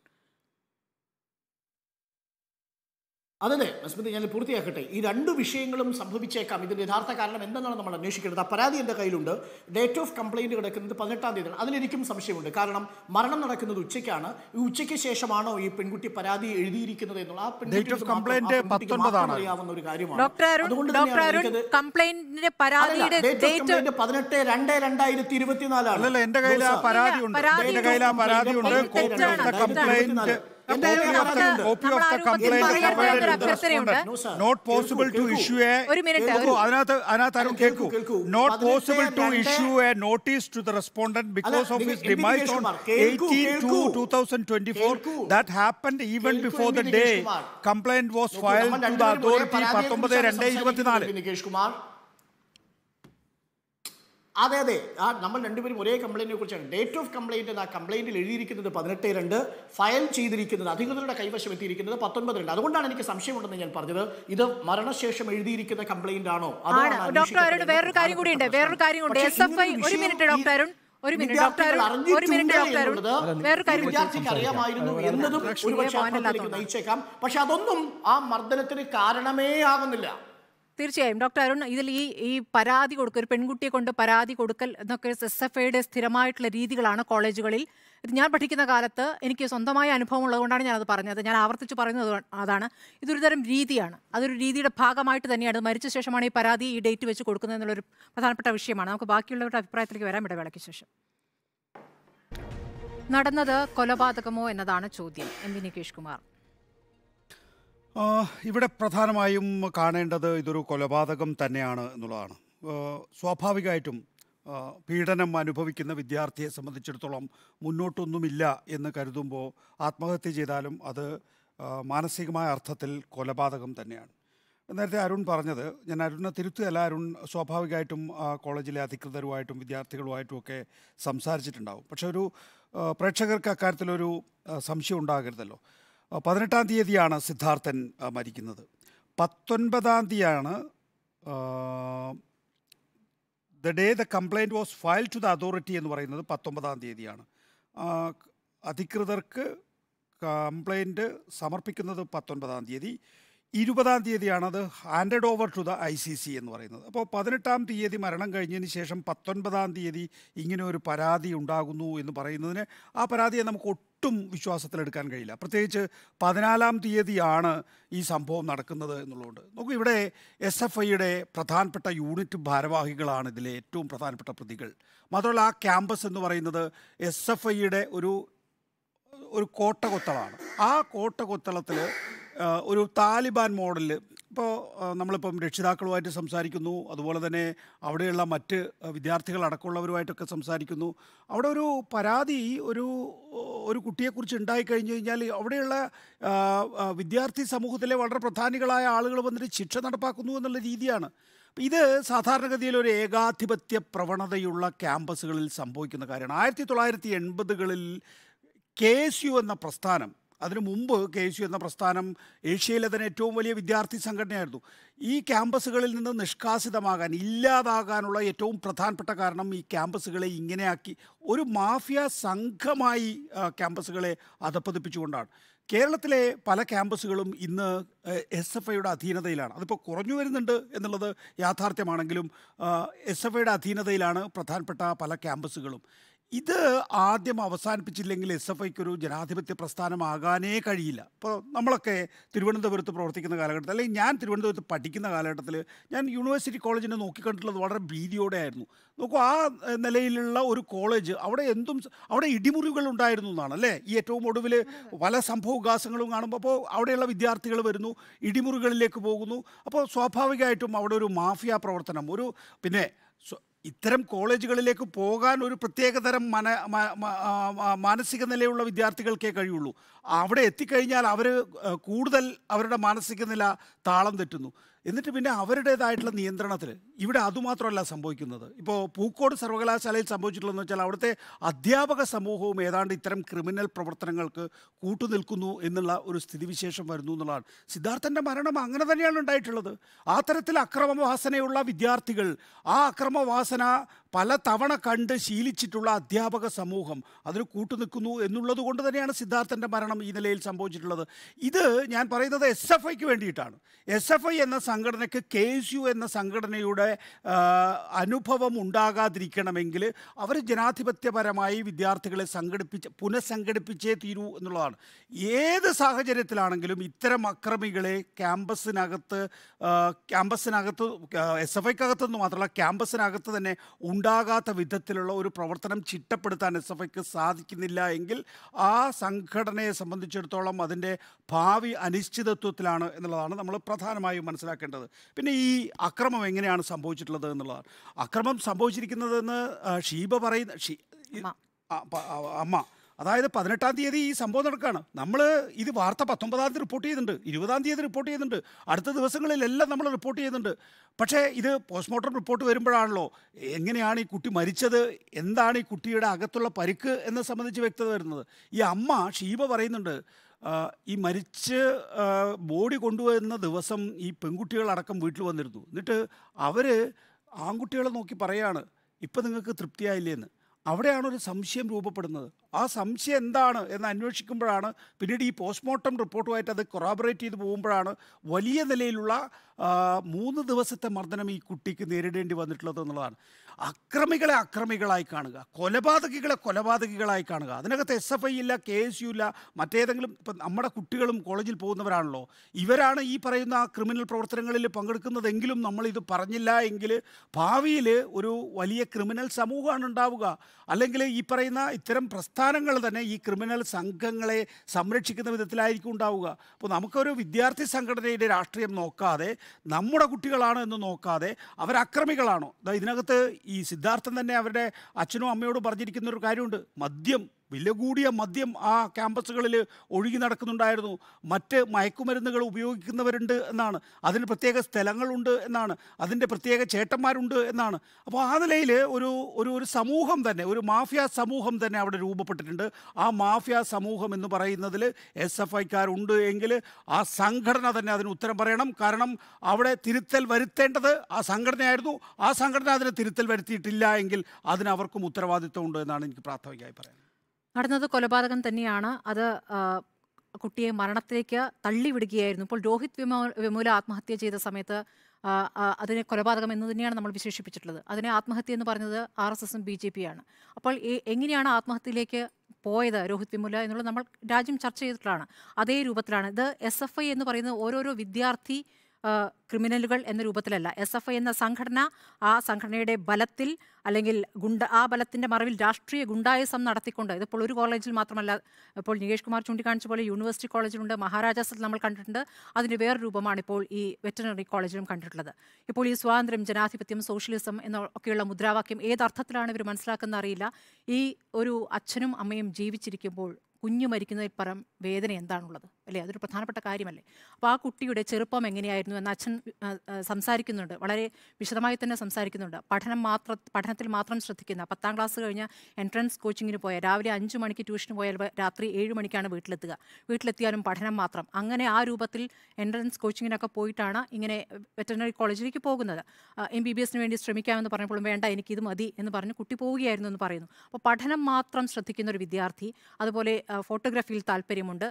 അതെ അസ്മിത ഞാൻ പൂർത്തിയാക്കട്ടെ ഈ രണ്ട് വിഷയങ്ങളും സംഭവിച്ചേക്കാം ഇതിൻ്റെ യഥാർത്ഥ കാരണം എന്തെന്നാണ് നമ്മൾ അന്വേഷിക്കേണ്ടത് ആ പരാതി എൻ്റെ കയ്യിലുണ്ട് ഡേറ്റ് ഓഫ് കംപ്ലയിൻറ്റ് കിടക്കുന്നത് പതിനെട്ടാം തീയതിയാണ് അതിലെനിക്കും സംശയമുണ്ട് കാരണം മരണം നടക്കുന്നത് ഉച്ചയ്ക്കാണ് ഈ ഉച്ചയ്ക്ക് ശേഷമാണോ ഈ പെൺകുട്ടി പരാതി എഴുതിയിരിക്കുന്നത് എന്നുള്ള ആ പെൺകുട്ടി അറിയാവുന്ന ഒരു കാര്യമാണ് അതുകൊണ്ട് പരാതി ഉണ്ട് നോട്ട് പോസിബിൾ ടു ഇഷ്യൂ അതിനകത്ത് അതിനകത്ത് ആരും കേൾക്കൂ not possible to issue a notice to the respondent because of his demise on eighteen to two thousand twenty four that happened even before the day complaint was file authority പത്തൊമ്പത് രണ്ട് ഇരുപത്തിനാല് അതെ അതെ ആ നമ്മൾ രണ്ടുപേരും ഒരേ കംപ്ലൈൻറ്റിനെ കുറിച്ചാണ് ഡേറ്റ് ഓഫ് കംപ്ലൈൻറ്റ് ആ കംപ്ലൈൻറ്റിൽ എഴുതിയിരിക്കുന്നത് പതിനെട്ട് രണ്ട് ഫയൽ ചെയ്തിരിക്കുന്നത് അധികൃതരുടെ കൈവശം എത്തിയിരിക്കുന്നത് പത്തൊൻപത് രണ്ട് അതുകൊണ്ടാണ് എനിക്ക് സംശയമുണ്ടെന്ന് ഞാൻ പറഞ്ഞത് ഇത് മരണശേഷം എഴുതിയിരിക്കുന്ന കംപ്ലൈന്റ് ആണോ ഡോക്ടർ അരുൺ വേറൊരു കാര്യം കൂടിയുണ്ട് വേറൊരു കാര്യം ഉണ്ട് എസ് എഫ് ഐ ഒരു മിനിറ്റ് ഡോക്ടർ അരുൺ ഒരു മിനിറ്റ് ഡോക്ടർ അരുൺ ഒരു മിനിറ്റ് ഡോക്ടർ അരുൺ വേറൊരു കാര്യം അറിയാമായിരുന്നു എന്നതും ഒരുപക്ഷെ നയിച്ചേക്കാം പക്ഷെ അതൊന്നും ആ മർദ്ദനത്തിന് കാരണമേ ആകുന്നില്ല തീർച്ചയായും ഡോക്ടർ അരുൺ ഇതിൽ ഈ ഈ പരാതി കൊടുക്കൽ ഒരു പെൺകുട്ടിയെ കൊണ്ട് പരാതി കൊടുക്കൽ എന്നൊക്കെ എസ് എഫ് ഐയുടെ സ്ഥിരമായിട്ടുള്ള രീതികളാണ് കോളേജുകളിൽ ഇത് ഞാൻ പഠിക്കുന്ന കാലത്ത് എനിക്ക് സ്വന്തമായ അനുഭവം ഉള്ളതുകൊണ്ടാണ് ഞാനത് പറഞ്ഞത് ഞാൻ ആവർത്തിച്ച് പറയുന്നത് അതാണ് ഇതൊരു തരം രീതിയാണ് അതൊരു രീതിയുടെ ഭാഗമായിട്ട് തന്നെയാണ് മരിച്ച ശേഷമാണ് ഈ പരാതി ഈ ഡേറ്റ് വെച്ച് കൊടുക്കുന്നത് എന്നുള്ളൊരു പ്രധാനപ്പെട്ട വിഷയമാണ് നമുക്ക് ബാക്കിയുള്ളവരുടെ അഭിപ്രായത്തിലേക്ക് വരാം ഇടവേളയ്ക്ക് ശേഷം നടന്നത് കൊലപാതകമോ എന്നതാണ് ചോദ്യം എം വി നികേഷ് കുമാർ ഇവിടെ പ്രധാനമായും കാണേണ്ടത് ഇതൊരു കൊലപാതകം തന്നെയാണ് എന്നുള്ളതാണ് സ്വാഭാവികമായിട്ടും പീഡനം അനുഭവിക്കുന്ന വിദ്യാർത്ഥിയെ സംബന്ധിച്ചിടത്തോളം മുന്നോട്ടൊന്നുമില്ല എന്ന് കരുതുമ്പോൾ ആത്മഹത്യ ചെയ്താലും അത് മാനസികമായ അർത്ഥത്തിൽ കൊലപാതകം തന്നെയാണ് നേരത്തെ അരുൺ പറഞ്ഞത് ഞാൻ അരുണിനെ തിരുത്തുകയല്ല അരുൺ സ്വാഭാവികമായിട്ടും കോളേജിലെ അധികൃതരുമായിട്ടും വിദ്യാർത്ഥികളുമായിട്ടും ഒക്കെ സംസാരിച്ചിട്ടുണ്ടാവും പക്ഷെ ഒരു പ്രേക്ഷകർക്ക് അക്കാര്യത്തിലൊരു സംശയം ഉണ്ടാകരുതല്ലോ പതിനെട്ടാം തീയതിയാണ് സിദ്ധാർത്ഥൻ മരിക്കുന്നത് പത്തൊൻപതാം തീയതിയാണ് the day the complaint was file to the authority എന്ന് പറയുന്നത് പത്തൊമ്പതാം തീയതിയാണ് അധികൃതർക്ക് കംപ്ലൈൻറ്റ് സമർപ്പിക്കുന്നത് പത്തൊൻപതാം തീയതി ഇരുപതാം തീയതിയാണ് അത് handed over to the I C C എന്ന് പറയുന്നത് അപ്പോൾ പതിനെട്ടാം തീയതി മരണം കഴിഞ്ഞതിന് ശേഷം പത്തൊൻപതാം തീയതി ഇങ്ങനെ ഒരു പരാതി ഉണ്ടാകുന്നു എന്ന് പറയുന്നതിന് ആ പരാതിയെ നമുക്ക് ഒട്ടും വിശ്വാസത്തിലെടുക്കാൻ കഴിയില്ല പ്രത്യേകിച്ച് പതിനാലാം തീയതിയാണ് ഈ സംഭവം നടക്കുന്നത് എന്നുള്ളതുകൊണ്ട് നോക്കൂ ഇവിടെ എസ് എഫ് ഐയുടെ പ്രധാനപ്പെട്ട യൂണിറ്റ് ഭാരവാഹികളാണ് ഇതിലെ ഏറ്റവും പ്രധാനപ്പെട്ട പ്രതികൾ മാത്രമല്ല ആ ക്യാമ്പസ് എന്ന് പറയുന്നത് എസ് എഫ് ഐയുടെ ഒരു ഒരു കോട്ടകൊത്തളാണ് ആ കോട്ടകൊത്തളത്തിൽ ഒരു താലിബാൻ മോഡലിൽ ഇപ്പോൾ നമ്മളിപ്പം രക്ഷിതാക്കളുമായിട്ട് സംസാരിക്കുന്നു അതുപോലെ തന്നെ അവിടെയുള്ള മറ്റ് വിദ്യാർത്ഥികൾ അടക്കമുള്ളവരുമായിട്ടൊക്കെ സംസാരിക്കുന്നു അവിടെ ഒരു പരാതി ഒരു ഒരു കുട്ടിയെക്കുറിച്ച് ഉണ്ടായി കഴിഞ്ഞു കഴിഞ്ഞാൽ അവിടെയുള്ള വിദ്യാർത്ഥി സമൂഹത്തിലെ വളരെ പ്രധാനികളായ ആളുകൾ വന്നിട്ട് ശിക്ഷ നടപ്പാക്കുന്നു എന്നുള്ള രീതിയാണ് ഇത് സാധാരണഗതിയിൽ ഒരു ഏകാധിപത്യ പ്രവണതയുള്ള ക്യാമ്പസുകളിൽ സംഭവിക്കുന്ന കാര്യമാണ് ആയിരത്തി തൊള്ളായിരത്തി എൺപതുകളിൽ കെ എസ് യു എന്ന പ്രസ്ഥാനം അതിനു മുമ്പ് കെ എസ് യു എന്ന പ്രസ്ഥാനം ഏഷ്യയിലെ തന്നെ ഏറ്റവും വലിയ വിദ്യാർത്ഥി സംഘടനയായിരുന്നു ഈ ക്യാമ്പസുകളിൽ നിന്ന് നിഷ്കാസിതമാകാൻ ഇല്ലാതാകാനുള്ള ഏറ്റവും പ്രധാനപ്പെട്ട കാരണം ഈ ക്യാമ്പസുകളെ ഇങ്ങനെയാക്കി ഒരു മാഫിയ സംഘമായി ക്യാമ്പസുകളെ അധപ്പതിപ്പിച്ചുകൊണ്ടാണ് കേരളത്തിലെ പല ക്യാമ്പസുകളും ഇന്ന് എസ് എഫ് ഐയുടെ അധീനതയിലാണ് അതിപ്പോൾ കുറഞ്ഞു വരുന്നുണ്ട് എന്നുള്ളത് യാഥാർത്ഥ്യമാണെങ്കിലും എസ് എഫ് ഐയുടെ അധീനതയിലാണ് പ്രധാനപ്പെട്ട പല ക്യാമ്പസുകളും ഇത് ആദ്യം അവസാനിപ്പിച്ചില്ലെങ്കിൽ എസ് എഫ് ഐക്ക് ഒരു ജനാധിപത്യ പ്രസ്ഥാനമാകാനേ കഴിയില്ല ഇപ്പോൾ നമ്മളൊക്കെ തിരുവനന്തപുരത്ത് പ്രവർത്തിക്കുന്ന കാലഘട്ടത്തിൽ അല്ലെങ്കിൽ ഞാൻ തിരുവനന്തപുരത്ത് പഠിക്കുന്ന കാലഘട്ടത്തിൽ ഞാൻ യൂണിവേഴ്സിറ്റി കോളേജിനെ നോക്കിക്കണ്ടിട്ടുള്ളത് വളരെ ഭീതിയോടെ ആയിരുന്നു നോക്കൂ ആ നിലയിലുള്ള ഒരു കോളേജ് അവിടെ എന്തും അവിടെ ഇടിമുറികൾ ഉണ്ടായിരുന്നു എന്നാണ് അല്ലേ ഈ ഏറ്റവും ഒടുവിൽ പല വികാസങ്ങളും കാണുമ്പോൾ അപ്പോൾ അവിടെയുള്ള വിദ്യാർത്ഥികൾ വരുന്നു ഇടിമുറികളിലേക്ക് പോകുന്നു അപ്പോൾ സ്വാഭാവികമായിട്ടും അവിടെ ഒരു മാഫിയ പ്രവർത്തനം ഒരു പിന്നെ ഇത്തരം കോളേജുകളിലേക്ക് പോകാൻ ഒരു പ്രത്യേകതരം മന മാനസിക നിലയുള്ള വിദ്യാർത്ഥികൾക്കേ കഴിയുള്ളൂ അവിടെ എത്തിക്കഴിഞ്ഞാൽ അവർ കൂടുതൽ അവരുടെ മാനസിക നില താളം തെറ്റുന്നു എന്നിട്ട് പിന്നെ അവരുടേതായിട്ടുള്ള നിയന്ത്രണത്തിൽ ഇവിടെ അതുമാത്രമല്ല സംഭവിക്കുന്നത് ഇപ്പോൾ പൂക്കോട് സർവകലാശാലയിൽ സംഭവിച്ചിട്ടുള്ളതെന്ന് വെച്ചാൽ അവിടുത്തെ അധ്യാപക സമൂഹവും ഏതാണ്ട് ഇത്തരം ക്രിമിനൽ പ്രവർത്തനങ്ങൾക്ക് കൂട്ടുനിൽക്കുന്നു എന്നുള്ള ഒരു സ്ഥിതിവിശേഷം വരുന്നു എന്നുള്ളതാണ് സിദ്ധാർത്ഥൻ്റെ മരണം അങ്ങനെ തന്നെയാണ് ഉണ്ടായിട്ടുള്ളത് ആ തരത്തിൽ അക്രമവാസനയുള്ള വിദ്യാർത്ഥികൾ ആ അക്രമവാസന പല തവണ കണ്ട് ശീലിച്ചിട്ടുള്ള അധ്യാപക സമൂഹം അതിന് കൂട്ടുനിൽക്കുന്നു എന്നുള്ളത് കൊണ്ട് തന്നെയാണ് സിദ്ധാർത്ഥൻ്റെ മരണം ഈ നിലയിൽ സംഭവിച്ചിട്ടുള്ളത് ഇത് ഞാൻ പറയുന്നത് എസ് എഫ് ഐക്ക് വേണ്ടിയിട്ടാണ് എസ് എഫ് ഐ എന്ന സംഘടനയ്ക്ക് കെ എസ് യു എന്ന സംഘടനയുടെ അനുഭവം ഉണ്ടാകാതിരിക്കണമെങ്കിൽ അവർ ജനാധിപത്യപരമായി വിദ്യാർത്ഥികളെ സംഘടിപ്പിച്ച് പുനഃസംഘടിപ്പിച്ചേ തീരൂ എന്നുള്ളതാണ് ഏത് സാഹചര്യത്തിലാണെങ്കിലും ഇത്തരം അക്രമികളെ ക്യാമ്പസിനകത്ത് ക്യാമ്പസിനകത്ത് എസ് എഫ് ഐക്കകത്തുനിന്ന് മാത്രമല്ല ക്യാമ്പസിനകത്ത് തന്നെ ഉണ്ട് ഉണ്ടാകാത്ത വിധത്തിലുള്ള ഒരു പ്രവർത്തനം ചിട്ടപ്പെടുത്താൻ എസ് എഫ് ഐക്ക് സാധിക്കുന്നില്ല എങ്കിൽ ആ സംഘടനയെ സംബന്ധിച്ചിടത്തോളം അതിൻ്റെ ഭാവി അനിശ്ചിതത്വത്തിലാണ് എന്നുള്ളതാണ് നമ്മൾ പ്രധാനമായും മനസ്സിലാക്കേണ്ടത് പിന്നെ ഈ അക്രമം എങ്ങനെയാണ് സംഭവിച്ചിട്ടുള്ളത് എന്നുള്ളതാണ് അക്രമം സംഭവിച്ചിരിക്കുന്നതെന്ന് ഷീബ പറയുന്ന ഷീ അമ്മ അതായത് പതിനെട്ടാം തീയതി ഈ സംഭവം നടക്കുകയാണ് നമ്മൾ ഇത് വാർത്ത പത്തൊമ്പതാം തീയതി റിപ്പോർട്ട് ചെയ്തിട്ടുണ്ട് ഇരുപതാം തീയതി റിപ്പോർട്ട് ചെയ്തിട്ടുണ്ട് അടുത്ത ദിവസങ്ങളിലെല്ലാം നമ്മൾ റിപ്പോർട്ട് ചെയ്തിട്ടുണ്ട് പക്ഷേ ഇത് പോസ്റ്റ്മോർട്ടം റിപ്പോർട്ട് വരുമ്പോഴാണല്ലോ എങ്ങനെയാണ് ഈ കുട്ടി മരിച്ചത് എന്താണ് ഈ കുട്ടിയുടെ അകത്തുള്ള പരിക്ക് എന്നെ സംബന്ധിച്ച് വ്യക്തത വരുന്നത് ഈ അമ്മ ഷീബ പറയുന്നുണ്ട് ഈ മരിച്ച് ബോഡി കൊണ്ടുവരുന്ന ദിവസം ഈ പെൺകുട്ടികളടക്കം വീട്ടിൽ വന്നിരുന്നു എന്നിട്ട് അവർ ആൺകുട്ടികളെ നോക്കി പറയാണ് ഇപ്പം നിങ്ങൾക്ക് തൃപ്തിയായില്ലേ എന്ന് അവിടെയാണ് ഒരു സംശയം രൂപപ്പെടുന്നത് ആ സംശയം എന്താണ് എന്ന് അന്വേഷിക്കുമ്പോഴാണ് പിന്നീട് ഈ പോസ്റ്റ്മോർട്ടം റിപ്പോർട്ടുമായിട്ട് അത് കൊറാബറേറ്റ് ചെയ്ത് പോകുമ്പോഴാണ് വലിയ നിലയിലുള്ള മൂന്ന് ദിവസത്തെ മർദ്ദനം ഈ കുട്ടിക്ക് നേരിടേണ്ടി വന്നിട്ടുള്ളത് എന്നുള്ളതാണ് അക്രമികളെ അക്രമികളായി കാണുക കൊലപാതകികളെ കൊലപാതകികളായി കാണുക അതിനകത്ത് എസ് എഫ് ഐ ഇല്ല കെ എസ് യു ഇല്ല മറ്റേതെങ്കിലും ഇപ്പം നമ്മുടെ കുട്ടികളും കോളേജിൽ പോകുന്നവരാണല്ലോ ഇവരാണ് ഈ പറയുന്ന ക്രിമിനൽ പ്രവർത്തനങ്ങളിൽ പങ്കെടുക്കുന്നതെങ്കിലും നമ്മളിത് പറഞ്ഞില്ല എങ്കിൽ ഭാവിയിൽ ഒരു വലിയ ക്രിമിനൽ സമൂഹമാണ് ഉണ്ടാവുക അല്ലെങ്കിൽ ഈ പറയുന്ന ഇത്തരം പ്രസ്ഥാനങ്ങൾ തന്നെ ഈ ക്രിമിനൽ സംഘങ്ങളെ സംരക്ഷിക്കുന്ന വിധത്തിലായിരിക്കും ഉണ്ടാവുക അപ്പോൾ നമുക്കൊരു വിദ്യാർത്ഥി സംഘടനയുടെ രാഷ്ട്രീയം നോക്കാതെ നമ്മുടെ കുട്ടികളാണോ എന്ന് നോക്കാതെ അവരക്രമികളാണോ ഇതിനകത്ത് ഈ സിദ്ധാർത്ഥൻ തന്നെ അവരുടെ അച്ഛനും അമ്മയോട് പറഞ്ഞിരിക്കുന്ന ഒരു കാര്യമുണ്ട് മദ്യം വില കൂടിയ മദ്യം ആ ക്യാമ്പസുകളിൽ ഒഴുകി നടക്കുന്നുണ്ടായിരുന്നു മറ്റ് മയക്കുമരുന്നുകൾ ഉപയോഗിക്കുന്നവരുണ്ട് എന്നാണ് അതിന് പ്രത്യേക സ്ഥലങ്ങളുണ്ട് എന്നാണ് അതിൻ്റെ പ്രത്യേക ചേട്ടന്മാരുണ്ട് എന്നാണ് അപ്പോൾ ആ നിലയിൽ ഒരു ഒരു ഒരു സമൂഹം തന്നെ ഒരു മാഫിയ സമൂഹം തന്നെ അവിടെ രൂപപ്പെട്ടിട്ടുണ്ട് ആ മാഫിയ സമൂഹം എന്ന് പറയുന്നതിൽ എസ് എഫ് ഐക്കാരുണ്ട് എങ്കിൽ ആ സംഘടന തന്നെ അതിന് ഉത്തരം പറയണം കാരണം അവിടെ തിരുത്തൽ വരുത്തേണ്ടത് ആ സംഘടനയായിരുന്നു ആ സംഘടന അതിന് തിരുത്തൽ വരുത്തിയിട്ടില്ല എങ്കിൽ അതിനവർക്കും ഉത്തരവാദിത്വമുണ്ട് എന്നാണ് എനിക്ക് പ്രാഥമികമായി പറയുന്നത് നടന്നത് കൊലപാതകം തന്നെയാണ് അത് കുട്ടിയെ മരണത്തിലേക്ക് തള്ളിവിടുകയായിരുന്നു ഇപ്പോൾ രോഹിത് വിമോ വിമൂല ആത്മഹത്യ ചെയ്ത സമയത്ത് അതിനെ കൊലപാതകം എന്ന് തന്നെയാണ് നമ്മൾ വിശേഷിപ്പിച്ചിട്ടുള്ളത് അതിനെ ആത്മഹത്യ എന്ന് പറഞ്ഞത് ആർ എസ് എസും ബി ജെ ആണ് അപ്പോൾ എങ്ങനെയാണ് ആത്മഹത്യയിലേക്ക് പോയത് രോഹിത് വിമുല എന്നുള്ളത് നമ്മൾ രാജ്യം ചർച്ച ചെയ്തിട്ടുള്ളതാണ് അതേ രൂപത്തിലാണ് ഇത് എസ് എഫ് ഐ എന്ന് പറയുന്നത് ഓരോരോ വിദ്യാർത്ഥി ക്രിമിനലുകൾ എന്ന രൂപത്തിലല്ല എസ് എഫ് ഐ എന്ന സംഘടന ആ സംഘടനയുടെ ബലത്തിൽ അല്ലെങ്കിൽ ഗുണ്ട ആ ബലത്തിൻ്റെ മറവിൽ രാഷ്ട്രീയ ഗുണ്ടായുസം നടത്തിക്കൊണ്ട് ഇതിപ്പോൾ ഒരു കോളേജിൽ മാത്രമല്ല ഇപ്പോൾ നികേഷ് കുമാർ ചൂണ്ടിക്കാണിച്ച പോലെ യൂണിവേഴ്സിറ്റി കോളേജിലുണ്ട് മഹാരാജാസിൽ നമ്മൾ കണ്ടിട്ടുണ്ട് അതിൻ്റെ വേറെ രൂപമാണ് ഇപ്പോൾ ഈ വെറ്ററിനറി കോളേജിലും കണ്ടിട്ടുള്ളത് ഇപ്പോൾ ഈ സ്വാതന്ത്ര്യം ജനാധിപത്യം സോഷ്യലിസം എന്ന ഒക്കെയുള്ള മുദ്രാവാക്യം ഏതർത്ഥത്തിലാണ് ഇവർ മനസ്സിലാക്കുന്ന അറിയില്ല ഈ ഒരു അച്ഛനും അമ്മയും ജീവിച്ചിരിക്കുമ്പോൾ കുഞ്ഞു മരിക്കുന്നതിൽ പറം വേദന എന്താണുള്ളത് അല്ലേ അതൊരു പ്രധാനപ്പെട്ട കാര്യമല്ലേ അപ്പോൾ ആ കുട്ടിയുടെ ചെറുപ്പം എങ്ങനെയായിരുന്നു എന്ന് അച്ഛൻ സംസാരിക്കുന്നുണ്ട് വളരെ വിശദമായി തന്നെ സംസാരിക്കുന്നുണ്ട് പഠനം മാത്രം പഠനത്തിൽ മാത്രം ശ്രദ്ധിക്കുന്ന പത്താം ക്ലാസ് കഴിഞ്ഞ എൻട്രൻസ് കോച്ചിങ്ങിന് പോയ രാവിലെ അഞ്ച് മണിക്ക് ട്യൂഷന് പോയാൽ രാത്രി ഏഴ് മണിക്കാണ് വീട്ടിലെത്തുക വീട്ടിലെത്തിയാലും പഠനം മാത്രം അങ്ങനെ ആ രൂപത്തിൽ എൻട്രൻസ് കോച്ചിങ്ങിനൊക്കെ പോയിട്ടാണ് ഇങ്ങനെ വെറ്ററിനറി കോളേജിലേക്ക് പോകുന്നത് എം ബി ബി എസിന് വേണ്ടി ശ്രമിക്കാമെന്ന് പറഞ്ഞപ്പോഴും വേണ്ട എനിക്കിത് മതി എന്ന് പറഞ്ഞ് കുട്ടി പോവുകയായിരുന്നു എന്ന് പറയുന്നു അപ്പോൾ പഠനം മാത്രം ശ്രദ്ധിക്കുന്ന ഒരു വിദ്യാർത്ഥി അതുപോലെ ഫോട്ടോഗ്രാഫിയിൽ താല്പര്യമുണ്ട്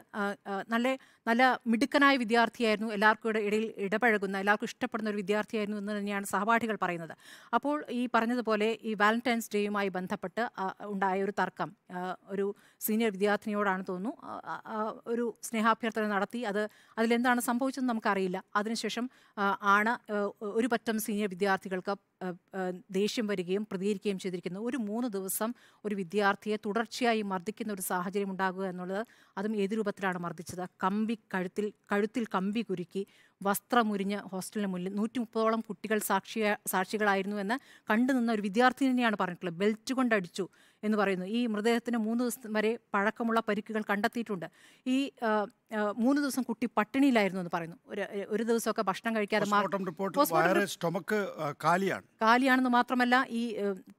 നല്ല നല്ല മിടുക്കനായ വിദ്യാർത്ഥിയായിരുന്നു എല്ലാവർക്കും ഇടയിൽ ഇടപഴകുന്ന എല്ലാവർക്കും ഇഷ്ടപ്പെടുന്ന ഒരു വിദ്യാർത്ഥിയായിരുന്നു എന്ന് തന്നെയാണ് സഹപാഠികൾ പറയുന്നത് അപ്പോൾ ഈ പറഞ്ഞതുപോലെ ഈ വാലന്റൈൻസ് ഡേയുമായി ബന്ധപ്പെട്ട് ഉണ്ടായ ഒരു തർക്കം ഒരു സീനിയർ വിദ്യാർത്ഥിനിയോടാണ് തോന്നുന്നു ഒരു സ്നേഹാഭ്യർത്ഥന നടത്തി അത് അതിലെന്താണ് സംഭവിച്ചതെന്ന് നമുക്കറിയില്ല അതിനുശേഷം ആണ് ഒരു പറ്റം സീനിയർ വിദ്യാർത്ഥികൾക്ക് ദേഷ്യം വരികയും പ്രതികരിക്കുകയും ചെയ്തിരിക്കുന്നു ഒരു മൂന്ന് ദിവസം ഒരു വിദ്യാർത്ഥിയെ തുടർച്ചയായി മർദ്ദിക്കുന്ന ഒരു സാഹചര്യം ഉണ്ടാകുക എന്നുള്ളത് അതും ഏത് രൂപത്തിലാണ് മർദ്ദിച്ചത് കമ്പി കഴുത്തിൽ കഴുത്തിൽ കമ്പി കുരുക്കി വസ്ത്രമുരിഞ്ഞ് ഹോസ്റ്റലിന് മുന്നിൽ നൂറ്റി മുപ്പതോളം കുട്ടികൾ സാക്ഷിയ സാക്ഷികളായിരുന്നു എന്ന് കണ്ടുനിന്ന ഒരു വിദ്യാർത്ഥി തന്നെയാണ് പറഞ്ഞിട്ടുള്ളത് ബെൽറ്റ് കൊണ്ടടിച്ചു എന്ന് പറയുന്നു ഈ മൃതദേഹത്തിന് മൂന്ന് ദിവസം വരെ പഴക്കമുള്ള പരിക്കുകൾ കണ്ടെത്തിയിട്ടുണ്ട് ഈ മൂന്ന് ദിവസം കുട്ടി പട്ടിണിയിലായിരുന്നു എന്ന് പറയുന്നു ഒരു ഒരു ദിവസമൊക്കെ ഭക്ഷണം കഴിക്കാതെ കാലിയാണ് കാലിയാണെന്ന് മാത്രമല്ല ഈ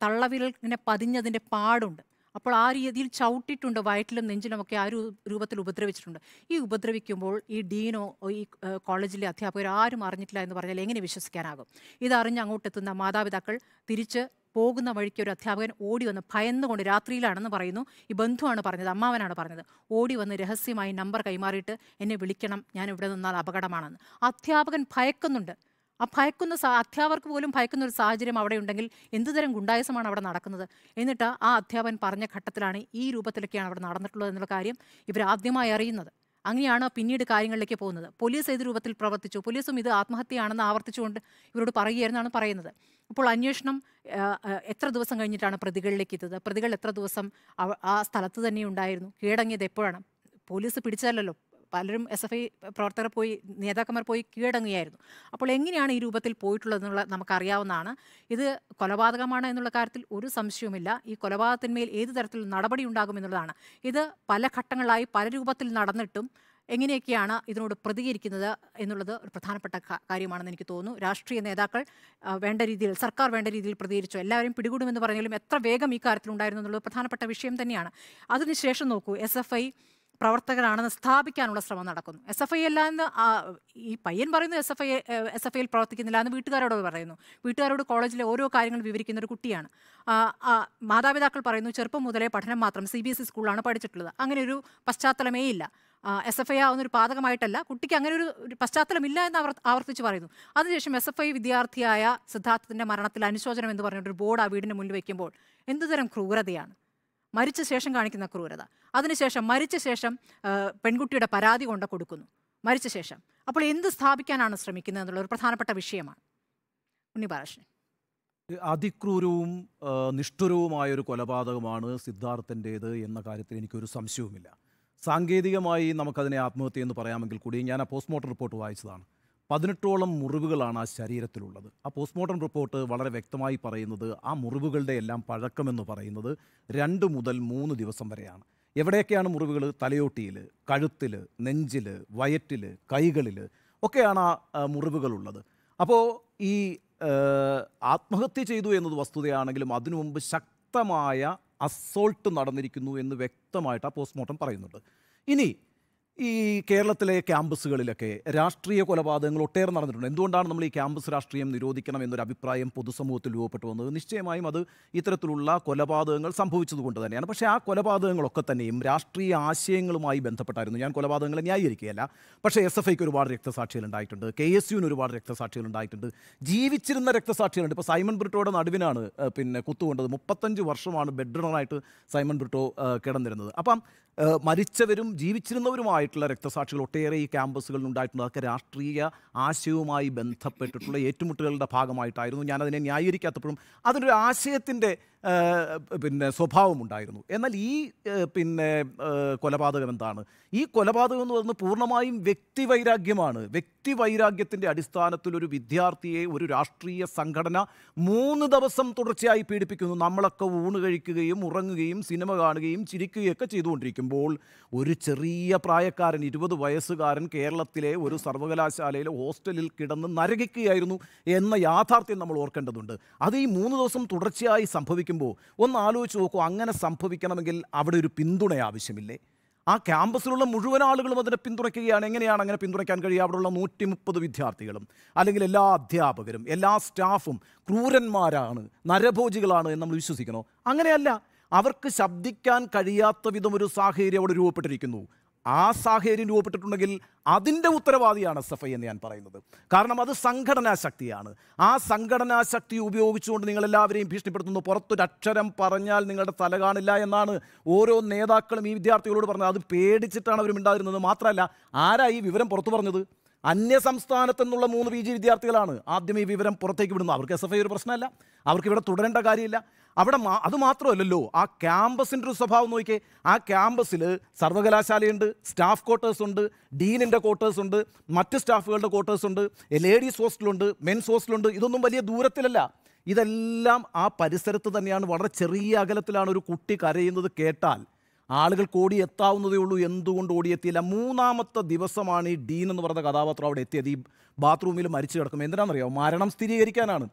തള്ളവിരൽ ഇങ്ങനെ പതിഞ്ഞതിൻ്റെ പാടുണ്ട് അപ്പോൾ ആ രീതിയിൽ ചവിട്ടിയിട്ടുണ്ട് വയറ്റിലും നെഞ്ചിലും ഒക്കെ ആ രൂപത്തിൽ ഉപദ്രവിച്ചിട്ടുണ്ട് ഈ ഉപദ്രവിക്കുമ്പോൾ ഈ ഡീനോ ഈ കോളേജിലെ അധ്യാപകർ ആരും അറിഞ്ഞിട്ടില്ല എന്ന് പറഞ്ഞാൽ എങ്ങനെ വിശ്വസിക്കാനാകും ഇതറിഞ്ഞ് അങ്ങോട്ടെത്തുന്ന മാതാപിതാക്കൾ തിരിച്ച് പോകുന്ന വഴിക്ക് ഒരു അധ്യാപകൻ ഓടി വന്ന് ഭയന്നുകൊണ്ട് രാത്രിയിലാണെന്ന് പറയുന്നു ഈ ബന്ധുവാണ് പറഞ്ഞത് അമ്മാവനാണ് പറഞ്ഞത് ഓടി വന്ന് രഹസ്യമായി നമ്പർ കൈമാറിയിട്ട് എന്നെ വിളിക്കണം ഞാൻ ഇവിടെ നിന്നാൽ അപകടമാണെന്ന് അധ്യാപകൻ ഭയക്കുന്നുണ്ട് ആ ഭയക്കുന്ന അധ്യാപകർക്ക് പോലും ഭയക്കുന്ന ഒരു സാഹചര്യം അവിടെ ഉണ്ടെങ്കിൽ എന്തുതരം ഗുണ്ടായസമാണ് അവിടെ നടക്കുന്നത് എന്നിട്ട് ആ അധ്യാപകൻ പറഞ്ഞ ഘട്ടത്തിലാണ് ഈ രൂപത്തിലൊക്കെയാണ് അവിടെ നടന്നിട്ടുള്ളത് എന്നുള്ള കാര്യം ഇവർ ആദ്യമായി അറിയുന്നത് അങ്ങനെയാണ് പിന്നീട് കാര്യങ്ങളിലേക്ക് പോകുന്നത് പോലീസ് ഏത് രൂപത്തിൽ പ്രവർത്തിച്ചു പോലീസും ഇത് ആത്മഹത്യയാണെന്ന് ആവർത്തിച്ചുകൊണ്ട് ഇവരോട് പറയുകയായിരുന്നാണ് പറയുന്നത് അപ്പോൾ അന്വേഷണം എത്ര ദിവസം കഴിഞ്ഞിട്ടാണ് പ്രതികളിലേക്ക് എത്തുന്നത് പ്രതികൾ എത്ര ദിവസം ആ സ്ഥലത്ത് തന്നെ ഉണ്ടായിരുന്നു കീഴടങ്ങിയത് എപ്പോഴാണ് പോലീസ് പിടിച്ചാലല്ലോ പലരും എസ് എഫ് ഐ പ്രവർത്തകർ പോയി നേതാക്കന്മാർ പോയി കീഴടങ്ങുകയായിരുന്നു അപ്പോൾ എങ്ങനെയാണ് ഈ രൂപത്തിൽ പോയിട്ടുള്ളതെന്നുള്ള നമുക്കറിയാവുന്നതാണ് ഇത് കൊലപാതകമാണ് എന്നുള്ള കാര്യത്തിൽ ഒരു സംശയവുമില്ല ഈ കൊലപാതകത്തിന്മേൽ ഏത് തരത്തിൽ നടപടി എന്നുള്ളതാണ് ഇത് പല ഘട്ടങ്ങളായി പല രൂപത്തിൽ നടന്നിട്ടും എങ്ങനെയൊക്കെയാണ് ഇതിനോട് പ്രതികരിക്കുന്നത് എന്നുള്ളത് ഒരു പ്രധാനപ്പെട്ട കാര്യമാണെന്ന് എനിക്ക് തോന്നുന്നു രാഷ്ട്രീയ നേതാക്കൾ വേണ്ട രീതിയിൽ സർക്കാർ വേണ്ട രീതിയിൽ പ്രതികരിച്ചു എല്ലാവരും പിടികൂടുമെന്ന് പറഞ്ഞാലും എത്ര വേഗം ഈ കാര്യത്തിലുണ്ടായിരുന്നു എന്നുള്ളത് പ്രധാനപ്പെട്ട വിഷയം തന്നെയാണ് അതിനുശേഷം നോക്കൂ എസ് എഫ് ഐ പ്രവർത്തകരാണെന്ന് സ്ഥാപിക്കാനുള്ള ശ്രമം നടക്കുന്നു എസ് എഫ് ഐ അല്ല എന്ന് ഈ പയ്യൻ പറയുന്നു S F I S F ഐയിൽ പ്രവർത്തിക്കുന്നില്ല എന്ന് വീട്ടുകാരോട് പറയുന്നു വീട്ടുകാരോട് കോളേജിലെ ഓരോ കാര്യങ്ങൾ വിവരിക്കുന്ന ഒരു കുട്ടിയാണ് മാതാപിതാക്കൾ പറയുന്നു ചെറുപ്പം മുതലേ പഠനം മാത്രം സി ബി എസ് ഇ സ്കൂളിലാണ് പഠിച്ചിട്ടുള്ളത് അങ്ങനെ ഒരു പശ്ചാത്തലമേ ഇല്ല എസ് എഫ് ഐ ആവുന്ന ഒരു പാതകമായിട്ടല്ല കുട്ടിക്ക് അങ്ങനെ ഒരു പശ്ചാത്തലമില്ല എന്ന് അവർ ആവർത്തിച്ച് പറയുന്നു അതിനുശേഷം എസ് എഫ് ഐ വിദ്യാർത്ഥിയായ സിദ്ധാർത്ഥത്തിൻ്റെ മരണത്തിൽ അനുശോചനം എന്ന് പറഞ്ഞിട്ടൊരു ഒരു ബോർഡ് ആ വീടിന് മുന്നിൽ വയ്ക്കുമ്പോൾ എന്തുതരം ക്രൂരതയാണ് മരിച്ച ശേഷം കാണിക്കുന്ന ക്രൂരത അതിനുശേഷം മരിച്ച ശേഷം പെൺകുട്ടിയുടെ പരാതി കൊണ്ട് കൊടുക്കുന്നു മരിച്ച ശേഷം അപ്പോൾ എന്ത് സ്ഥാപിക്കാനാണ് ശ്രമിക്കുന്നത് എന്നുള്ള ഒരു പ്രധാനപ്പെട്ട വിഷയമാണ് ഉണ്ണി ബാലകൃഷ്ണൻ അതിക്രൂരവും നിഷ്ഠുരവുമായ ഒരു കൊലപാതകമാണ് സിദ്ധാർത്ഥൻ്റേത് എന്ന കാര്യത്തിൽ എനിക്കൊരു സംശയവുമില്ല സാങ്കേതികമായി നമുക്കതിനെ ആത്മഹത്യ എന്ന് പറയാമെങ്കിൽ കൂടി ഞാൻ ആ പോസ്റ്റ്മോർട്ടം റിപ്പോർട്ട് വായിച്ചതാണ് പതിനെട്ടോളം മുറിവുകളാണ് ആ ശരീരത്തിലുള്ളത് ആ പോസ്റ്റ്മോർട്ടം റിപ്പോർട്ട് വളരെ വ്യക്തമായി പറയുന്നത് ആ മുറിവുകളുടെ എല്ലാം പഴക്കമെന്ന് പറയുന്നത് രണ്ട് മുതൽ മൂന്ന് ദിവസം വരെയാണ് എവിടെയൊക്കെയാണ് മുറിവുകൾ തലയോട്ടിയിൽ കഴുത്തിൽ നെഞ്ചിൽ വയറ്റിൽ കൈകളിൽ ഒക്കെയാണ് ആ മുറിവുകളുള്ളത് അപ്പോൾ ഈ ആത്മഹത്യ ചെയ്തു എന്നത് വസ്തുതയാണെങ്കിലും അതിനു മുമ്പ് ശക്തമായ അസോൾട്ട് നടന്നിരിക്കുന്നു എന്ന് വ്യക്തമായിട്ട് ആ പോസ്റ്റ്മോർട്ടം പറയുന്നുണ്ട് ഇനി ഈ കേരളത്തിലെ ക്യാമ്പസുകളിലൊക്കെ രാഷ്ട്രീയ കൊലപാതകങ്ങൾ ഒട്ടേറെ നടന്നിട്ടുണ്ട് എന്തുകൊണ്ടാണ് നമ്മൾ ഈ ക്യാമ്പസ് രാഷ്ട്രീയം നിരോധിക്കണം എന്നൊരു അഭിപ്രായം പൊതുസമൂഹത്തിൽ രൂപപ്പെട്ടു വന്നത് നിശ്ചയമായും അത് ഇത്തരത്തിലുള്ള കൊലപാതകങ്ങൾ സംഭവിച്ചതുകൊണ്ട് തന്നെയാണ് പക്ഷേ ആ കൊലപാതകങ്ങളൊക്കെ തന്നെയും രാഷ്ട്രീയ ആശയങ്ങളുമായി ബന്ധപ്പെട്ടായിരുന്നു ഞാൻ കൊലപാതകങ്ങളെ ന്യായീകരിക്കുകയല്ല പക്ഷേ എസ് എഫ് ഐക്ക് ഒരുപാട് രക്തസാക്ഷികൾ ഉണ്ടായിട്ടുണ്ട് കെ എസ് യുവിന് ഒരുപാട് രക്തസാക്ഷികൾ ഉണ്ടായിട്ടുണ്ട് ജീവിച്ചിരുന്ന രക്തസാക്ഷികളുണ്ട് ഇപ്പോൾ സൈമൺ ബ്രിട്ടോയുടെ നടുവിനാണ് പിന്നെ കുത്തുകൊണ്ടത് മുപ്പത്തഞ്ച് വർഷമാണ് ബെഡ്റണറായിട്ട് സൈമൺ ബ്രിട്ടോ കിടന്നിരുന്നത് അപ്പം മരിച്ചവരും ജീവിച്ചിരുന്നവരുമായിട്ട് ആയിട്ടുള്ള രക്തസാക്ഷികൾ ഒട്ടേറെ ഈ ക്യാമ്പസുകളിൽ ഉണ്ടായിട്ടുണ്ട് അതൊക്കെ രാഷ്ട്രീയ ആശയവുമായി ബന്ധപ്പെട്ടിട്ടുള്ള ഏറ്റുമുട്ടലുകളുടെ ഭാഗമായിട്ടായിരുന്നു ഞാനതിനെ ന്യായീകരിക്കാത്തപ്പോഴും അതിനൊരു ആശയത്തിൻ്റെ പിന്നെ സ്വഭാവമുണ്ടായിരുന്നു എന്നാൽ ഈ പിന്നെ കൊലപാതകം എന്താണ് ഈ കൊലപാതകം എന്ന് പറയുന്നത് പൂർണ്ണമായും വ്യക്തിവൈരാഗ്യമാണ് വ്യക്തിവൈരാഗ്യത്തിൻ്റെ അടിസ്ഥാനത്തിൽ ഒരു വിദ്യാർത്ഥിയെ ഒരു രാഷ്ട്രീയ സംഘടന മൂന്ന് ദിവസം തുടർച്ചയായി പീഡിപ്പിക്കുന്നു നമ്മളൊക്കെ ഊണ് കഴിക്കുകയും ഉറങ്ങുകയും സിനിമ കാണുകയും ചിരിക്കുകയൊക്കെ ചെയ്തുകൊണ്ടിരിക്കുമ്പോൾ ഒരു ചെറിയ പ്രായക്കാരൻ ഇരുപത് വയസ്സുകാരൻ കേരളത്തിലെ ഒരു സർവകലാശാലയിലെ ഹോസ്റ്റലിൽ കിടന്ന് നരകിക്കുകയായിരുന്നു എന്ന യാഥാർത്ഥ്യം നമ്മൾ ഓർക്കേണ്ടതുണ്ട് അത് ഈ മൂന്ന് ദിവസം തുടർച്ചയായി സംഭവിക്കും സംഭവിക്കുമ്പോൾ ഒന്ന് ആലോചിച്ച് നോക്കൂ അങ്ങനെ സംഭവിക്കണമെങ്കിൽ അവിടെ ഒരു പിന്തുണ ആവശ്യമില്ലേ ആ ക്യാമ്പസിലുള്ള മുഴുവൻ ആളുകളും അതിനെ പിന്തുണയ്ക്കുകയാണ് എങ്ങനെയാണ് അങ്ങനെ പിന്തുണയ്ക്കാൻ കഴിയുക അവിടെയുള്ള നൂറ്റി മുപ്പത് വിദ്യാർത്ഥികളും അല്ലെങ്കിൽ എല്ലാ അധ്യാപകരും എല്ലാ സ്റ്റാഫും ക്രൂരന്മാരാണ് നരഭോജികളാണ് എന്ന് നമ്മൾ വിശ്വസിക്കണോ അങ്ങനെയല്ല അവർക്ക് ശബ്ദിക്കാൻ കഴിയാത്ത വിധം ഒരു സാഹചര്യം അവിടെ രൂപപ്പെട്ടിരിക്കുന്നു ആ സാഹചര്യം രൂപപ്പെട്ടിട്ടുണ്ടെങ്കിൽ അതിൻ്റെ ഉത്തരവാദിയാണ് എസ് എഫ് ഐ എന്ന് ഞാൻ പറയുന്നത് കാരണം അത് സംഘടനാ ശക്തിയാണ് ആ സംഘടനാ ശക്തി ഉപയോഗിച്ചുകൊണ്ട് നിങ്ങളെല്ലാവരെയും ഭീഷണിപ്പെടുത്തുന്നു പുറത്തൊരക്ഷരം പറഞ്ഞാൽ നിങ്ങളുടെ തല കാണില്ല എന്നാണ് ഓരോ നേതാക്കളും ഈ വിദ്യാർത്ഥികളോട് പറഞ്ഞത് അത് പേടിച്ചിട്ടാണ് അവർ മിണ്ടാതിരുന്നത് മാത്രമല്ല ആരായി വിവരം പുറത്തു പറഞ്ഞത് അന്യ നിന്നുള്ള മൂന്ന് പി ജി വിദ്യാർത്ഥികളാണ് ആദ്യം ഈ വിവരം പുറത്തേക്ക് വിടുന്നത് അവർക്ക് എസ് എഫ് ഐ ഒരു പ്രശ്നമല്ല അവർക്ക് ഇവിടെ തുടരേണ്ട കാര്യമില്ല അവിടെ മാ അത് മാത്രമല്ലല്ലോ ആ ക്യാമ്പസിൻ്റെ ഒരു സ്വഭാവം നോക്കിയേ ആ ക്യാമ്പസിൽ സർവകലാശാലയുണ്ട് സ്റ്റാഫ് ക്വാർട്ടേഴ്സ് ഉണ്ട് ഡീനിൻ്റെ ക്വാർട്ടേഴ്സ് ഉണ്ട് മറ്റ് സ്റ്റാഫുകളുടെ ക്വാർട്ടേഴ്സ് ഉണ്ട് ലേഡീസ് ഹോസ്റ്റലുണ്ട് മെൻസ് ഹോസ്റ്റലുണ്ട് ഇതൊന്നും വലിയ ദൂരത്തിലല്ല ഇതെല്ലാം ആ പരിസരത്ത് തന്നെയാണ് വളരെ ചെറിയ അകലത്തിലാണ് ഒരു കുട്ടി കരയുന്നത് കേട്ടാൽ കോടി എത്താവുന്നതേ ഉള്ളൂ എന്തുകൊണ്ട് ഓടിയെത്തിയില്ല മൂന്നാമത്തെ ദിവസമാണ് ഈ ഡീൻ എന്ന് പറഞ്ഞ കഥാപാത്രം അവിടെ എത്തിയത് ഈ ബാത്റൂമിൽ മരിച്ചു കിടക്കും എന്തിനാണെന്നറിയാമോ മരണം സ്ഥിരീകരിക്കാനാണ്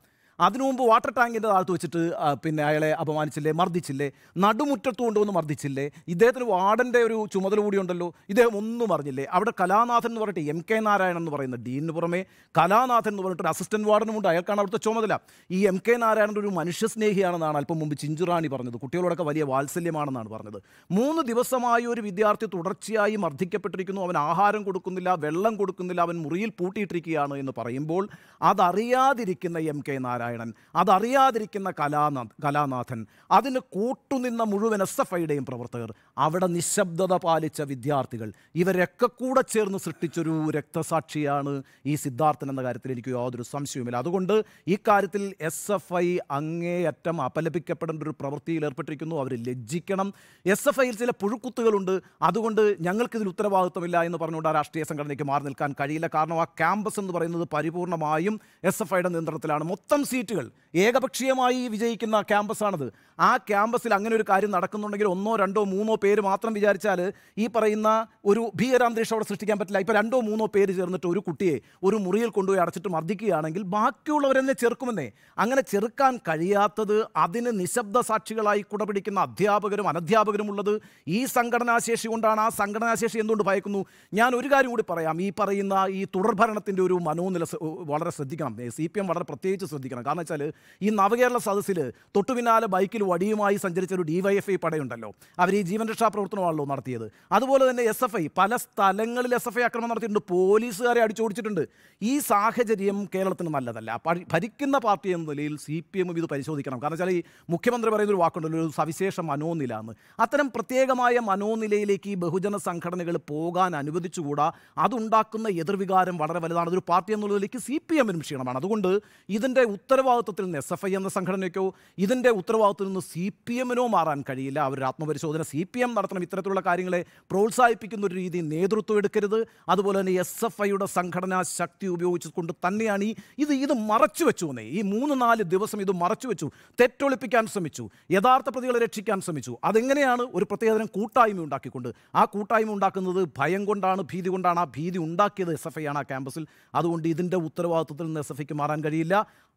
അതിനു മുമ്പ് വാട്ടർ ടാങ്കിൻ്റെ താഴ്ത്ത് വെച്ചിട്ട് പിന്നെ അയാളെ അപമാനിച്ചില്ലേ മർദ്ദിച്ചില്ലേ നടുമുറ്റത്ത് കൊണ്ടുവന്ന് മർദ്ദിച്ചില്ലേ ഇദ്ദേഹത്തിന് വാർഡൻ്റെ ഒരു ചുമതല കൂടിയുണ്ടല്ലോ ഇദ്ദേഹം ഒന്നും അറിഞ്ഞില്ലേ അവിടെ കലാനാഥൻ എന്ന് പറഞ്ഞിട്ട് എം കെ നാരായണൻ എന്ന് പറയുന്ന ഡീനിന് പുറമെ കലാനാഥൻ എന്ന് പറഞ്ഞിട്ട് ഒരു വാർഡനും ഉണ്ട് അയാൾക്കാണ് അവിടുത്തെ ചുമതല ഈ എം കെ നാരായണൻ ഒരു മനുഷ്യസ്നേഹിയാണെന്നാണ് അല്പം മുമ്പ് ചിഞ്ചുറാണി പറഞ്ഞത് കുട്ടികളോടൊക്കെ വലിയ വാത്സല്യമാണെന്നാണ് പറഞ്ഞത് മൂന്ന് ദിവസമായി ഒരു വിദ്യാർത്ഥി തുടർച്ചയായി മർദ്ദിക്കപ്പെട്ടിരിക്കുന്നു അവൻ ആഹാരം കൊടുക്കുന്നില്ല വെള്ളം കൊടുക്കുന്നില്ല അവൻ മുറിയിൽ പൂട്ടിയിട്ടിരിക്കുകയാണ് എന്ന് പറയുമ്പോൾ അതറിയാതിരിക്കുന്ന എം കെ നാരായണൻ നാരായണൻ അതറിയാതിരിക്കുന്ന കലാനാഥ് കലാനാഥൻ അതിന് കൂട്ടുനിന്ന മുഴുവൻ എസ് എഫ് ഐയുടെയും പ്രവർത്തകർ അവിടെ നിശബ്ദത പാലിച്ച വിദ്യാർത്ഥികൾ ഇവരൊക്കെ കൂടെ ചേർന്ന് സൃഷ്ടിച്ചൊരു രക്തസാക്ഷിയാണ് ഈ സിദ്ധാർത്ഥൻ എന്ന കാര്യത്തിൽ എനിക്ക് യാതൊരു സംശയവുമില്ല അതുകൊണ്ട് ഈ കാര്യത്തിൽ എസ് എഫ് ഐ അങ്ങേയറ്റം അപലപിക്കപ്പെടേണ്ട ഒരു പ്രവൃത്തിയിൽ ഏർപ്പെട്ടിരിക്കുന്നു അവർ ലജ്ജിക്കണം എസ് എഫ് ഐയിൽ ചില പുഴുക്കുത്തുകളുണ്ട് അതുകൊണ്ട് ഞങ്ങൾക്കിതിൽ ഉത്തരവാദിത്വമില്ല എന്ന് പറഞ്ഞുകൊണ്ട് ആ രാഷ്ട്രീയ സംഘടനയ്ക്ക് മാറി നിൽക്കാൻ കഴിയില്ല കാരണം ആ ക്യാമ്പസ് എന്ന് പറയുന്നത് പരിപൂർണമായും എസ് എഫ് ഐയുടെ നിയന്ത്രണത്തിലാണ് മൊത്തം സി സീറ്റുകൾ ഏകപക്ഷീയമായി വിജയിക്കുന്ന ക്യാമ്പസാണത് ആ ക്യാമ്പസിൽ അങ്ങനെ ഒരു കാര്യം നടക്കുന്നുണ്ടെങ്കിൽ ഒന്നോ രണ്ടോ മൂന്നോ പേര് മാത്രം വിചാരിച്ചാൽ ഈ പറയുന്ന ഒരു ഭീകരാന്തരീക്ഷം അവിടെ സൃഷ്ടിക്കാൻ പറ്റില്ല ഇപ്പോൾ രണ്ടോ മൂന്നോ പേര് ചേർന്നിട്ട് ഒരു കുട്ടിയെ ഒരു മുറിയിൽ കൊണ്ടുപോയി അടച്ചിട്ട് മർദ്ദിക്കുകയാണെങ്കിൽ ബാക്കിയുള്ളവരെന്നെ ചെറുക്കുമെന്നേ അങ്ങനെ ചെറുക്കാൻ കഴിയാത്തത് അതിന് നിശബ്ദ സാക്ഷികളായി കുടപിടിക്കുന്ന അധ്യാപകരും അനധ്യാപകരും ഉള്ളത് ഈ സംഘടനാശേഷി കൊണ്ടാണ് ആ സംഘടനാശേഷി എന്തുകൊണ്ട് ഭയക്കുന്നു ഞാൻ ഒരു കാര്യം കൂടി പറയാം ഈ പറയുന്ന ഈ തുടർഭരണത്തിൻ്റെ ഒരു മനോനില വളരെ ശ്രദ്ധിക്കണം സി പി എം വളരെ പ്രത്യേകിച്ച് ശ്രദ്ധിക്കണം കാരണം വെച്ചാൽ ഈ നവകേരള സദസ്സിൽ തൊട്ടുപിന്നാലെ ബൈക്കിൽ വടിയുമായി സഞ്ചരിച്ച ഒരു ഡിവൈഎഫ്ഐ e പടയുണ്ടല്ലോ അവർ ഈ ജീവൻ രക്ഷാ പ്രവർത്തനമാണല്ലോ നടത്തിയത് അതുപോലെ തന്നെ എസ് എഫ് ഐ പല സ്ഥലങ്ങളിൽ എസ് എഫ് ഐ ആക്രമണം നടത്തിയിട്ടുണ്ട് പോലീസുകാരെ അടിച്ചോടിച്ചിട്ടുണ്ട് ഈ സാഹചര്യം കേരളത്തിന് നല്ലതല്ല ഭരിക്കുന്ന പാർട്ടി എന്ന നിലയിൽ സി പി എമ്മും ഇത് പരിശോധിക്കണം കാരണം വെച്ചാൽ ഈ മുഖ്യമന്ത്രി പറയുന്ന ഒരു വാക്കുണ്ടല്ലോ ഒരു സവിശേഷ മനോനില എന്ന് അത്തരം പ്രത്യേകമായ മനോനിലയിലേക്ക് ഈ ബഹുജന സംഘടനകൾ പോകാൻ അനുവദിച്ചുകൂടാ അതുണ്ടാക്കുന്ന എതിർവികാരം വളരെ വലുതാണ് അതൊരു പാർട്ടി നിലയ്ക്ക് സി പി എമ്മിനും ക്ഷീണമാണ് അതുകൊണ്ട് ഇതിൻ്റെ ഉത്തരവാദിത്വത്തിൽ നിന്ന് എസ് എഫ് ഐ എന്ന സംഘടനയ്ക്കോ ഇതിൻ്റെ ഉത്തരവാദിത്വത്തിൽ നിന്ന് നിന്ന് സി പി എമ്മിനോ മാറാൻ കഴിയില്ല അവർ ആത്മപരിശോധന സി പി എം നടത്തണം ഇത്തരത്തിലുള്ള കാര്യങ്ങളെ പ്രോത്സാഹിപ്പിക്കുന്ന ഒരു രീതി നേതൃത്വം എടുക്കരുത് അതുപോലെ തന്നെ എസ് എഫ് ഐയുടെ സംഘടനാ ശക്തി ഉപയോഗിച്ചുകൊണ്ട് തന്നെയാണ് ഈ ഇത് ഇത് മറച്ചു വെച്ചു എന്നേ ഈ മൂന്ന് നാല് ദിവസം ഇത് മറച്ചു വെച്ചു തെറ്റൊളിപ്പിക്കാൻ ശ്രമിച്ചു യഥാർത്ഥ പ്രതികളെ രക്ഷിക്കാൻ ശ്രമിച്ചു അതെങ്ങനെയാണ് ഒരു പ്രത്യേകതരം കൂട്ടായ്മ ഉണ്ടാക്കിക്കൊണ്ട് ആ കൂട്ടായ്മ ഉണ്ടാക്കുന്നത് ഭയം കൊണ്ടാണ് ഭീതി കൊണ്ടാണ് ആ ഭീതി ഉണ്ടാക്കിയത് എസ് എഫ് ഐ ആണ് ആ ക്യാമ്പസിൽ അതുകൊണ്ട് ഇതിൻ്റെ ഉത്തരവാദിത്വത്തിൽ നിന്ന് എസ് എഫ് ഐക്ക് മാറാൻ കഴിയില്ല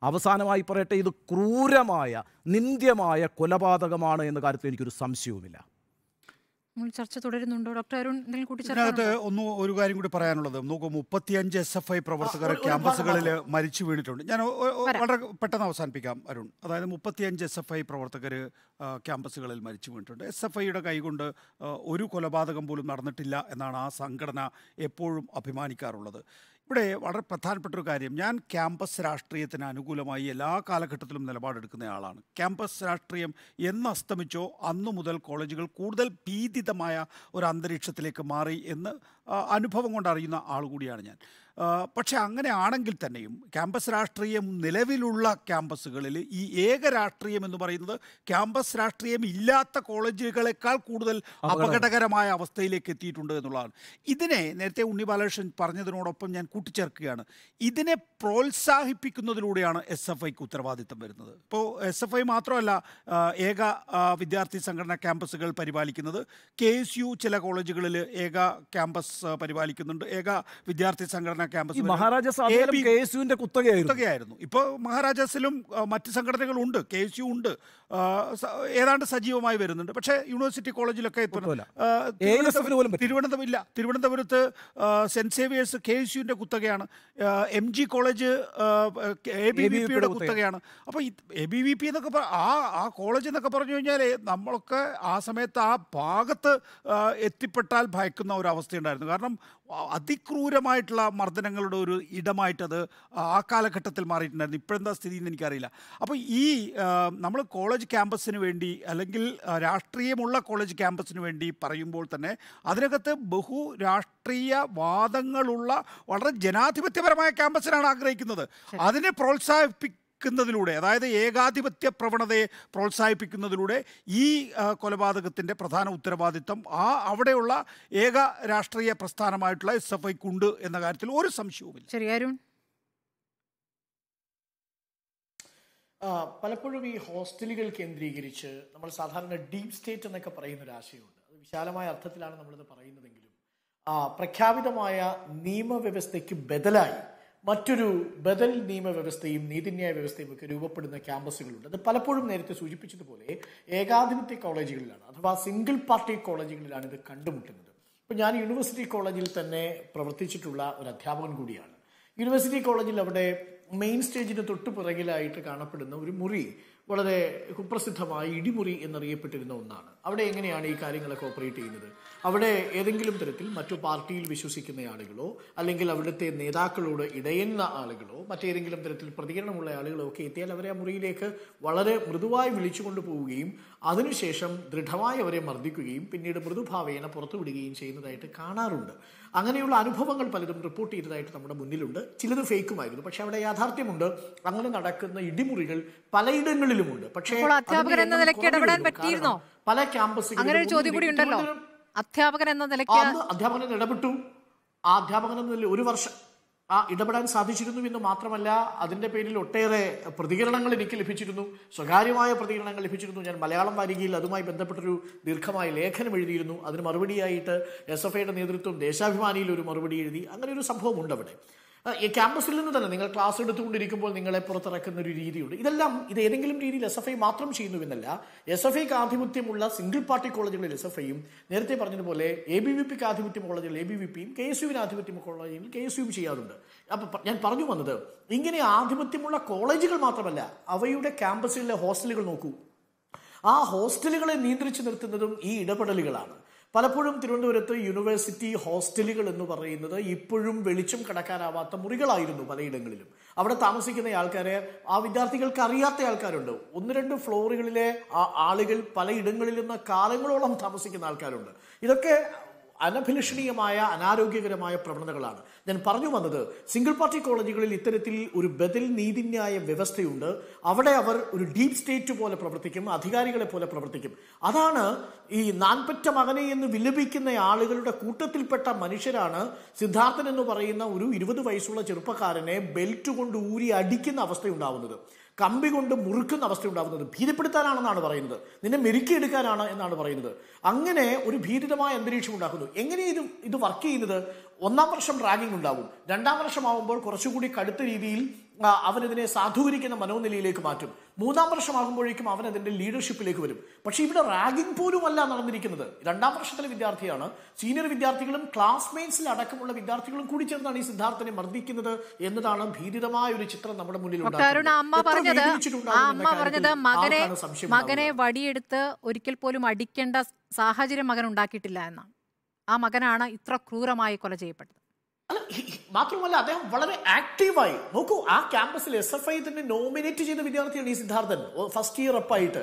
അവസാനമായി പറയട്ടെ ഇത് ക്രൂരമായ നിന്ദ്യമായ കൊലപാതകമാണ് എന്ന കാര്യത്തിൽ എനിക്കൊരു സംശയവുമില്ല ചർച്ച തുടരുന്നുണ്ടോ ഡോക്ടർ അരുൺ ഇതിനകത്ത് ഒന്ന് ഒരു കാര്യം കൂടി പറയാനുള്ളത് നോക്കൂ മുപ്പത്തിയഞ്ച് എസ് എഫ് ഐ പ്രവർത്തകർ ക്യാമ്പസുകളിൽ മരിച്ചു വീണിട്ടുണ്ട് ഞാൻ വളരെ പെട്ടെന്ന് അവസാനിപ്പിക്കാം അരുൺ അതായത് മുപ്പത്തിയഞ്ച് എസ് എഫ് ഐ പ്രവർത്തകർ ക്യാമ്പസുകളിൽ മരിച്ചു വീണിട്ടുണ്ട് എസ് എഫ് ഐയുടെ കൈകൊണ്ട് ഒരു കൊലപാതകം പോലും നടന്നിട്ടില്ല എന്നാണ് ആ സംഘടന എപ്പോഴും അഭിമാനിക്കാറുള്ളത് ഇവിടെ വളരെ പ്രധാനപ്പെട്ട ഒരു കാര്യം ഞാൻ ക്യാമ്പസ് രാഷ്ട്രീയത്തിന് അനുകൂലമായി എല്ലാ കാലഘട്ടത്തിലും നിലപാടെടുക്കുന്ന ആളാണ് ക്യാമ്പസ് രാഷ്ട്രീയം എന്ന് അസ്തമിച്ചോ അന്നു മുതൽ കോളേജുകൾ കൂടുതൽ ഭീതിതമായ ഒരു അന്തരീക്ഷത്തിലേക്ക് മാറി എന്ന് അനുഭവം കൊണ്ടറിയുന്ന ആൾ കൂടിയാണ് ഞാൻ പക്ഷെ അങ്ങനെ ആണെങ്കിൽ തന്നെയും ക്യാമ്പസ് രാഷ്ട്രീയം നിലവിലുള്ള ക്യാമ്പസുകളിൽ ഈ ഏക രാഷ്ട്രീയം എന്ന് പറയുന്നത് ക്യാമ്പസ് രാഷ്ട്രീയം ഇല്ലാത്ത കോളേജുകളെക്കാൾ കൂടുതൽ അപകടകരമായ അവസ്ഥയിലേക്ക് എത്തിയിട്ടുണ്ട് എന്നുള്ളതാണ് ഇതിനെ നേരത്തെ ഉണ്ണി ബാലകൃഷ്ണൻ പറഞ്ഞതിനോടൊപ്പം ഞാൻ കൂട്ടിച്ചേർക്കുകയാണ് ഇതിനെ പ്രോത്സാഹിപ്പിക്കുന്നതിലൂടെയാണ് എസ് എഫ് ഐക്ക് ഉത്തരവാദിത്തം വരുന്നത് ഇപ്പോൾ എസ് എഫ് ഐ മാത്രമല്ല ഏക വിദ്യാർത്ഥി സംഘടന ക്യാമ്പസുകൾ പരിപാലിക്കുന്നത് കെ എസ് യു ചില കോളേജുകളിൽ ഏക ക്യാമ്പസ് പരിപാലിക്കുന്നുണ്ട് ഏക വിദ്യാർത്ഥി സംഘടന സംഘടനാ ക്യാമ്പസ് മഹാരാജാസിന്റെ കുത്തകയായിരുന്നു ഇപ്പൊ മഹാരാജാസിലും മറ്റ് സംഘടനകളുണ്ട് കെ എസ് യു ഉണ്ട് ഏതാണ്ട് സജീവമായി വരുന്നുണ്ട് പക്ഷേ യൂണിവേഴ്സിറ്റി കോളേജിലൊക്കെ തിരുവനന്തപുരം ഇല്ല തിരുവനന്തപുരത്ത് സെന്റ് സേവിയേഴ്സ് കെ എസ് യുവിന്റെ കുത്തകയാണ് M G college A B V പിയുടെ കുത്തകയാണ് അപ്പോൾ എ ബി വി പി എന്നൊക്കെ ആ ആ കോളേജ് എന്നൊക്കെ പറഞ്ഞു കഴിഞ്ഞാൽ നമ്മളൊക്കെ ആ സമയത്ത് ആ ഭാഗത്ത് എത്തിപ്പെട്ടാൽ ഭയക്കുന്ന ഒരു അവസ്ഥയുണ്ടായിരുന്നു കാരണം അതിക്രൂരമായിട്ടുള്ള മർദ്ദനങ്ങളുടെ ഒരു ഇടമായിട്ടത് ആ കാലഘട്ടത്തിൽ മാറിയിട്ടുണ്ടായിരുന്നു ഇപ്പോഴെന്താ സ്ഥിതി എന്ന് എനിക്കറിയില്ല അപ്പോൾ ഈ നമ്മൾ കോളേജ് ക്യാമ്പസിന് വേണ്ടി അല്ലെങ്കിൽ രാഷ്ട്രീയമുള്ള കോളേജ് ക്യാമ്പസിന് വേണ്ടി പറയുമ്പോൾ തന്നെ അതിനകത്ത് ബഹു രാഷ്ട്രീയ വാദങ്ങളുള്ള വളരെ ജനാധിപത്യപരമായ ക്യാമ്പസിനാണ് ആഗ്രഹിക്കുന്നത് അതിനെ പ്രോത്സാഹിപ്പിക്ക വിളിക്കുന്നതിലൂടെ അതായത് ഏകാധിപത്യ പ്രവണതയെ പ്രോത്സാഹിപ്പിക്കുന്നതിലൂടെ ഈ കൊലപാതകത്തിൻ്റെ പ്രധാന ഉത്തരവാദിത്തം ആ അവിടെയുള്ള ഏക രാഷ്ട്രീയ പ്രസ്ഥാനമായിട്ടുള്ള എസ് എഫ് ഐക്കുണ്ട് എന്ന കാര്യത്തിൽ ഒരു സംശയവുമില്ല ശരി അരുൺ പലപ്പോഴും ഈ ഹോസ്റ്റലുകൾ കേന്ദ്രീകരിച്ച് നമ്മൾ സാധാരണ ഡീപ് സ്റ്റേറ്റ് എന്നൊക്കെ പറയുന്ന ഒരു ആശയമുണ്ട് അത് വിശാലമായ അർത്ഥത്തിലാണ് നമ്മളിത് പറയുന്നതെങ്കിലും പ്രഖ്യാപിതമായ നിയമവ്യവസ്ഥയ്ക്ക് ബദലായി മറ്റൊരു ബദൽ നിയമവ്യവസ്ഥയും നീതിന്യായ വ്യവസ്ഥയും ഒക്കെ രൂപപ്പെടുന്ന ക്യാമ്പസുകളുണ്ട് അത് പലപ്പോഴും നേരത്തെ സൂചിപ്പിച്ചതുപോലെ ഏകാധിപത്യ കോളേജുകളിലാണ് അഥവാ സിംഗിൾ പാർട്ടി കോളേജുകളിലാണ് ഇത് കണ്ടുമുട്ടുന്നത് ഇപ്പം ഞാൻ യൂണിവേഴ്സിറ്റി കോളേജിൽ തന്നെ പ്രവർത്തിച്ചിട്ടുള്ള ഒരു അധ്യാപകൻ കൂടിയാണ് യൂണിവേഴ്സിറ്റി കോളേജിൽ അവിടെ മെയിൻ സ്റ്റേജിന് തൊട്ട് പിറകിലായിട്ട് കാണപ്പെടുന്ന ഒരു മുറി വളരെ കുപ്രസിദ്ധമായ ഇടിമുറി എന്നറിയപ്പെട്ടിരുന്ന ഒന്നാണ് അവിടെ എങ്ങനെയാണ് ഈ കാര്യങ്ങളൊക്കെ ഓപ്പറേറ്റ് ചെയ്യുന്നത് അവിടെ ഏതെങ്കിലും തരത്തിൽ മറ്റു പാർട്ടിയിൽ വിശ്വസിക്കുന്ന ആളുകളോ അല്ലെങ്കിൽ അവിടുത്തെ നേതാക്കളോട് ഇടയുന്ന ആളുകളോ മറ്റേതെങ്കിലും തരത്തിൽ പ്രതികരണമുള്ള ആളുകളോ ഒക്കെ എത്തിയാൽ അവരെ ആ മുറിയിലേക്ക് വളരെ മൃദുവായി വിളിച്ചുകൊണ്ട് പോവുകയും അതിനുശേഷം ദൃഢമായി അവരെ മർദ്ദിക്കുകയും പിന്നീട് മൃദുഭാവേന പുറത്തു വിടുകയും ചെയ്യുന്നതായിട്ട് കാണാറുണ്ട് അങ്ങനെയുള്ള അനുഭവങ്ങൾ പലരും റിപ്പോർട്ട് ചെയ്തതായിട്ട് നമ്മുടെ മുന്നിലുണ്ട് ചിലത് ഫേക്കുമായിരുന്നു പക്ഷെ അവിടെ യാഥാർത്ഥ്യമുണ്ട് അങ്ങനെ നടക്കുന്ന ഇടിമുറികൾ പലയിടങ്ങളിലുമുണ്ട് പക്ഷേ പല ക്യാമ്പസുകളിലും അധ്യാപകൻ എന്ന നിലയ്ക്ക് അധ്യാപകൻ ഇടപെട്ടു ആ അധ്യാപകൻ എന്ന നില ഒരു വർഷം ആ ഇടപെടാൻ സാധിച്ചിരുന്നു എന്ന് മാത്രമല്ല അതിൻ്റെ പേരിൽ ഒട്ടേറെ പ്രതികരണങ്ങൾ എനിക്ക് ലഭിച്ചിരുന്നു സ്വകാര്യമായ പ്രതികരണങ്ങൾ ലഭിച്ചിരുന്നു ഞാൻ മലയാളം വാരികയിൽ അതുമായി ബന്ധപ്പെട്ടൊരു ദീർഘമായ ലേഖനം എഴുതിയിരുന്നു അതിന് മറുപടിയായിട്ട് എസ് എഫ് ഐയുടെ നേതൃത്വം ദേശാഭിമാനിയിൽ ഒരു മറുപടി എഴുതി അങ്ങനെ ഒരു ഉണ്ട് അവിടെ ക്യാമ്പസിൽ നിന്ന് തന്നെ നിങ്ങൾ ക്ലാസ് എടുത്തുകൊണ്ടിരിക്കുമ്പോൾ നിങ്ങളെ പുറത്തിറക്കുന്ന ഒരു രീതിയുണ്ട് ഇതെല്ലാം ഇത് ഏതെങ്കിലും രീതിയിൽ എസ് എഫ് ഐ മാത്രം ചെയ്യുന്നുവെന്നല്ല എസ് എഫ് ഐക്ക് ആധിപത്യമുള്ള സിംഗിൾ പാർട്ടി കോളേജുകളിൽ എസ് എഫ് ഐയും നേരത്തെ പറഞ്ഞതുപോലെ എ ബി വി പിക്ക് ആധിപത്യം കോളേജുകൾ എ ബി വി പിയും കെ എസ് യുവിന് ആധിപത്യം കോളേജിൽ കെ എസ് യുവും ചെയ്യാറുണ്ട് അപ്പൊ ഞാൻ പറഞ്ഞു വന്നത് ഇങ്ങനെ ആധിപത്യമുള്ള കോളേജുകൾ മാത്രമല്ല അവയുടെ ക്യാമ്പസിലെ ഹോസ്റ്റലുകൾ നോക്കൂ ആ ഹോസ്റ്റലുകളെ നിയന്ത്രിച്ചു നിർത്തുന്നതും ഈ ഇടപെടലുകളാണ് പലപ്പോഴും തിരുവനന്തപുരത്ത് യൂണിവേഴ്സിറ്റി ഹോസ്റ്റലുകൾ എന്ന് പറയുന്നത് ഇപ്പോഴും വെളിച്ചം കടക്കാനാവാത്ത മുറികളായിരുന്നു പലയിടങ്ങളിലും അവിടെ താമസിക്കുന്ന ആൾക്കാരെ ആ വിദ്യാർത്ഥികൾക്ക് അറിയാത്ത ആൾക്കാരുണ്ട് ഒന്ന് രണ്ട് ഫ്ലോറുകളിലെ ആ ആളുകൾ പലയിടങ്ങളിൽ നിന്ന് കാലങ്ങളോളം താമസിക്കുന്ന ആൾക്കാരുണ്ട് ഇതൊക്കെ അനഭിലഷണീയമായ അനാരോഗ്യകരമായ പ്രവണതകളാണ് ഞാൻ പറഞ്ഞു വന്നത് സിംഗിൾ പാർട്ടി കോളേജുകളിൽ ഇത്തരത്തിൽ ഒരു ബദൽ നീതിന്യായ വ്യവസ്ഥയുണ്ട് അവിടെ അവർ ഒരു ഡീപ് സ്റ്റേറ്റ് പോലെ പ്രവർത്തിക്കും അധികാരികളെ പോലെ പ്രവർത്തിക്കും അതാണ് ഈ നാൻപറ്റ മകനെ എന്ന് വിലപിക്കുന്ന ആളുകളുടെ കൂട്ടത്തിൽപ്പെട്ട മനുഷ്യരാണ് സിദ്ധാർത്ഥൻ എന്ന് പറയുന്ന ഒരു ഇരുപത് വയസ്സുള്ള ചെറുപ്പക്കാരനെ ബെൽറ്റ് കൊണ്ട് ഊരി അടിക്കുന്ന അവസ്ഥയുണ്ടാവുന്നത് കമ്പി കൊണ്ട് മുറുക്കുന്ന അവസ്ഥ ഉണ്ടാകുന്നത് ഭീതിപ്പെടുത്താനാണെന്നാണ് പറയുന്നത് നിന്നെ മെരുക്കിയെടുക്കാനാണ് എന്നാണ് പറയുന്നത് അങ്ങനെ ഒരു ഭീതിതമായ അന്തരീക്ഷം ഉണ്ടാക്കുന്നു എങ്ങനെ ഇത് ഇത് വർക്ക് ചെയ്യുന്നത് ഒന്നാം വർഷം റാഗിംഗ് ഉണ്ടാവും രണ്ടാം വർഷമാവുമ്പോൾ കുറച്ചുകൂടി കടുത്ത രീതിയിൽ അവൻ സാധൂകരിക്കുന്ന മനോനിലയിലേക്ക് മാറ്റും മൂന്നാം വർഷമാകുമ്പോഴേക്കും അവൻ അതിന്റെ ലീഡർഷിപ്പിലേക്ക് വരും പക്ഷേ ഇവിടെ റാഗിംഗ് പോലും അല്ല നടന്നിരിക്കുന്നത് രണ്ടാം വർഷത്തിലെ വിദ്യാർത്ഥിയാണ് സീനിയർ വിദ്യാർത്ഥികളും ക്ലാസ്മേറ്റ്സിൽ അടക്കമുള്ള വിദ്യാർത്ഥികളും കൂടി ചേർന്നാണ് ഈ സിദ്ധാർത്ഥനെ മർദ്ദിക്കുന്നത് എന്നതാണ് ഭീതിതമായ ഒരു ചിത്രം നമ്മുടെ മുന്നിൽ മകനെ മകനെ വടിയെടുത്ത് ഒരിക്കൽ പോലും അടിക്കേണ്ട സാഹചര്യം മകൻ ഉണ്ടാക്കിയിട്ടില്ല എന്നാണ് ആ മകനാണ് ഇത്ര ക്രൂരമായി കൊല ചെയ്യപ്പെട്ടത് അല്ല മാത്രമല്ല അദ്ദേഹം വളരെ ആക്റ്റീവായി നോക്കൂ ആ ക്യാമ്പസിൽ എസ് എഫ് ഐ തന്നെ നോമിനേറ്റ് ചെയ്ത വിദ്യാർത്ഥിയാണ് ഈ സിദ്ധാർത്ഥൻ ഫസ്റ്റ് ഇയർ അപ്പായിട്ട്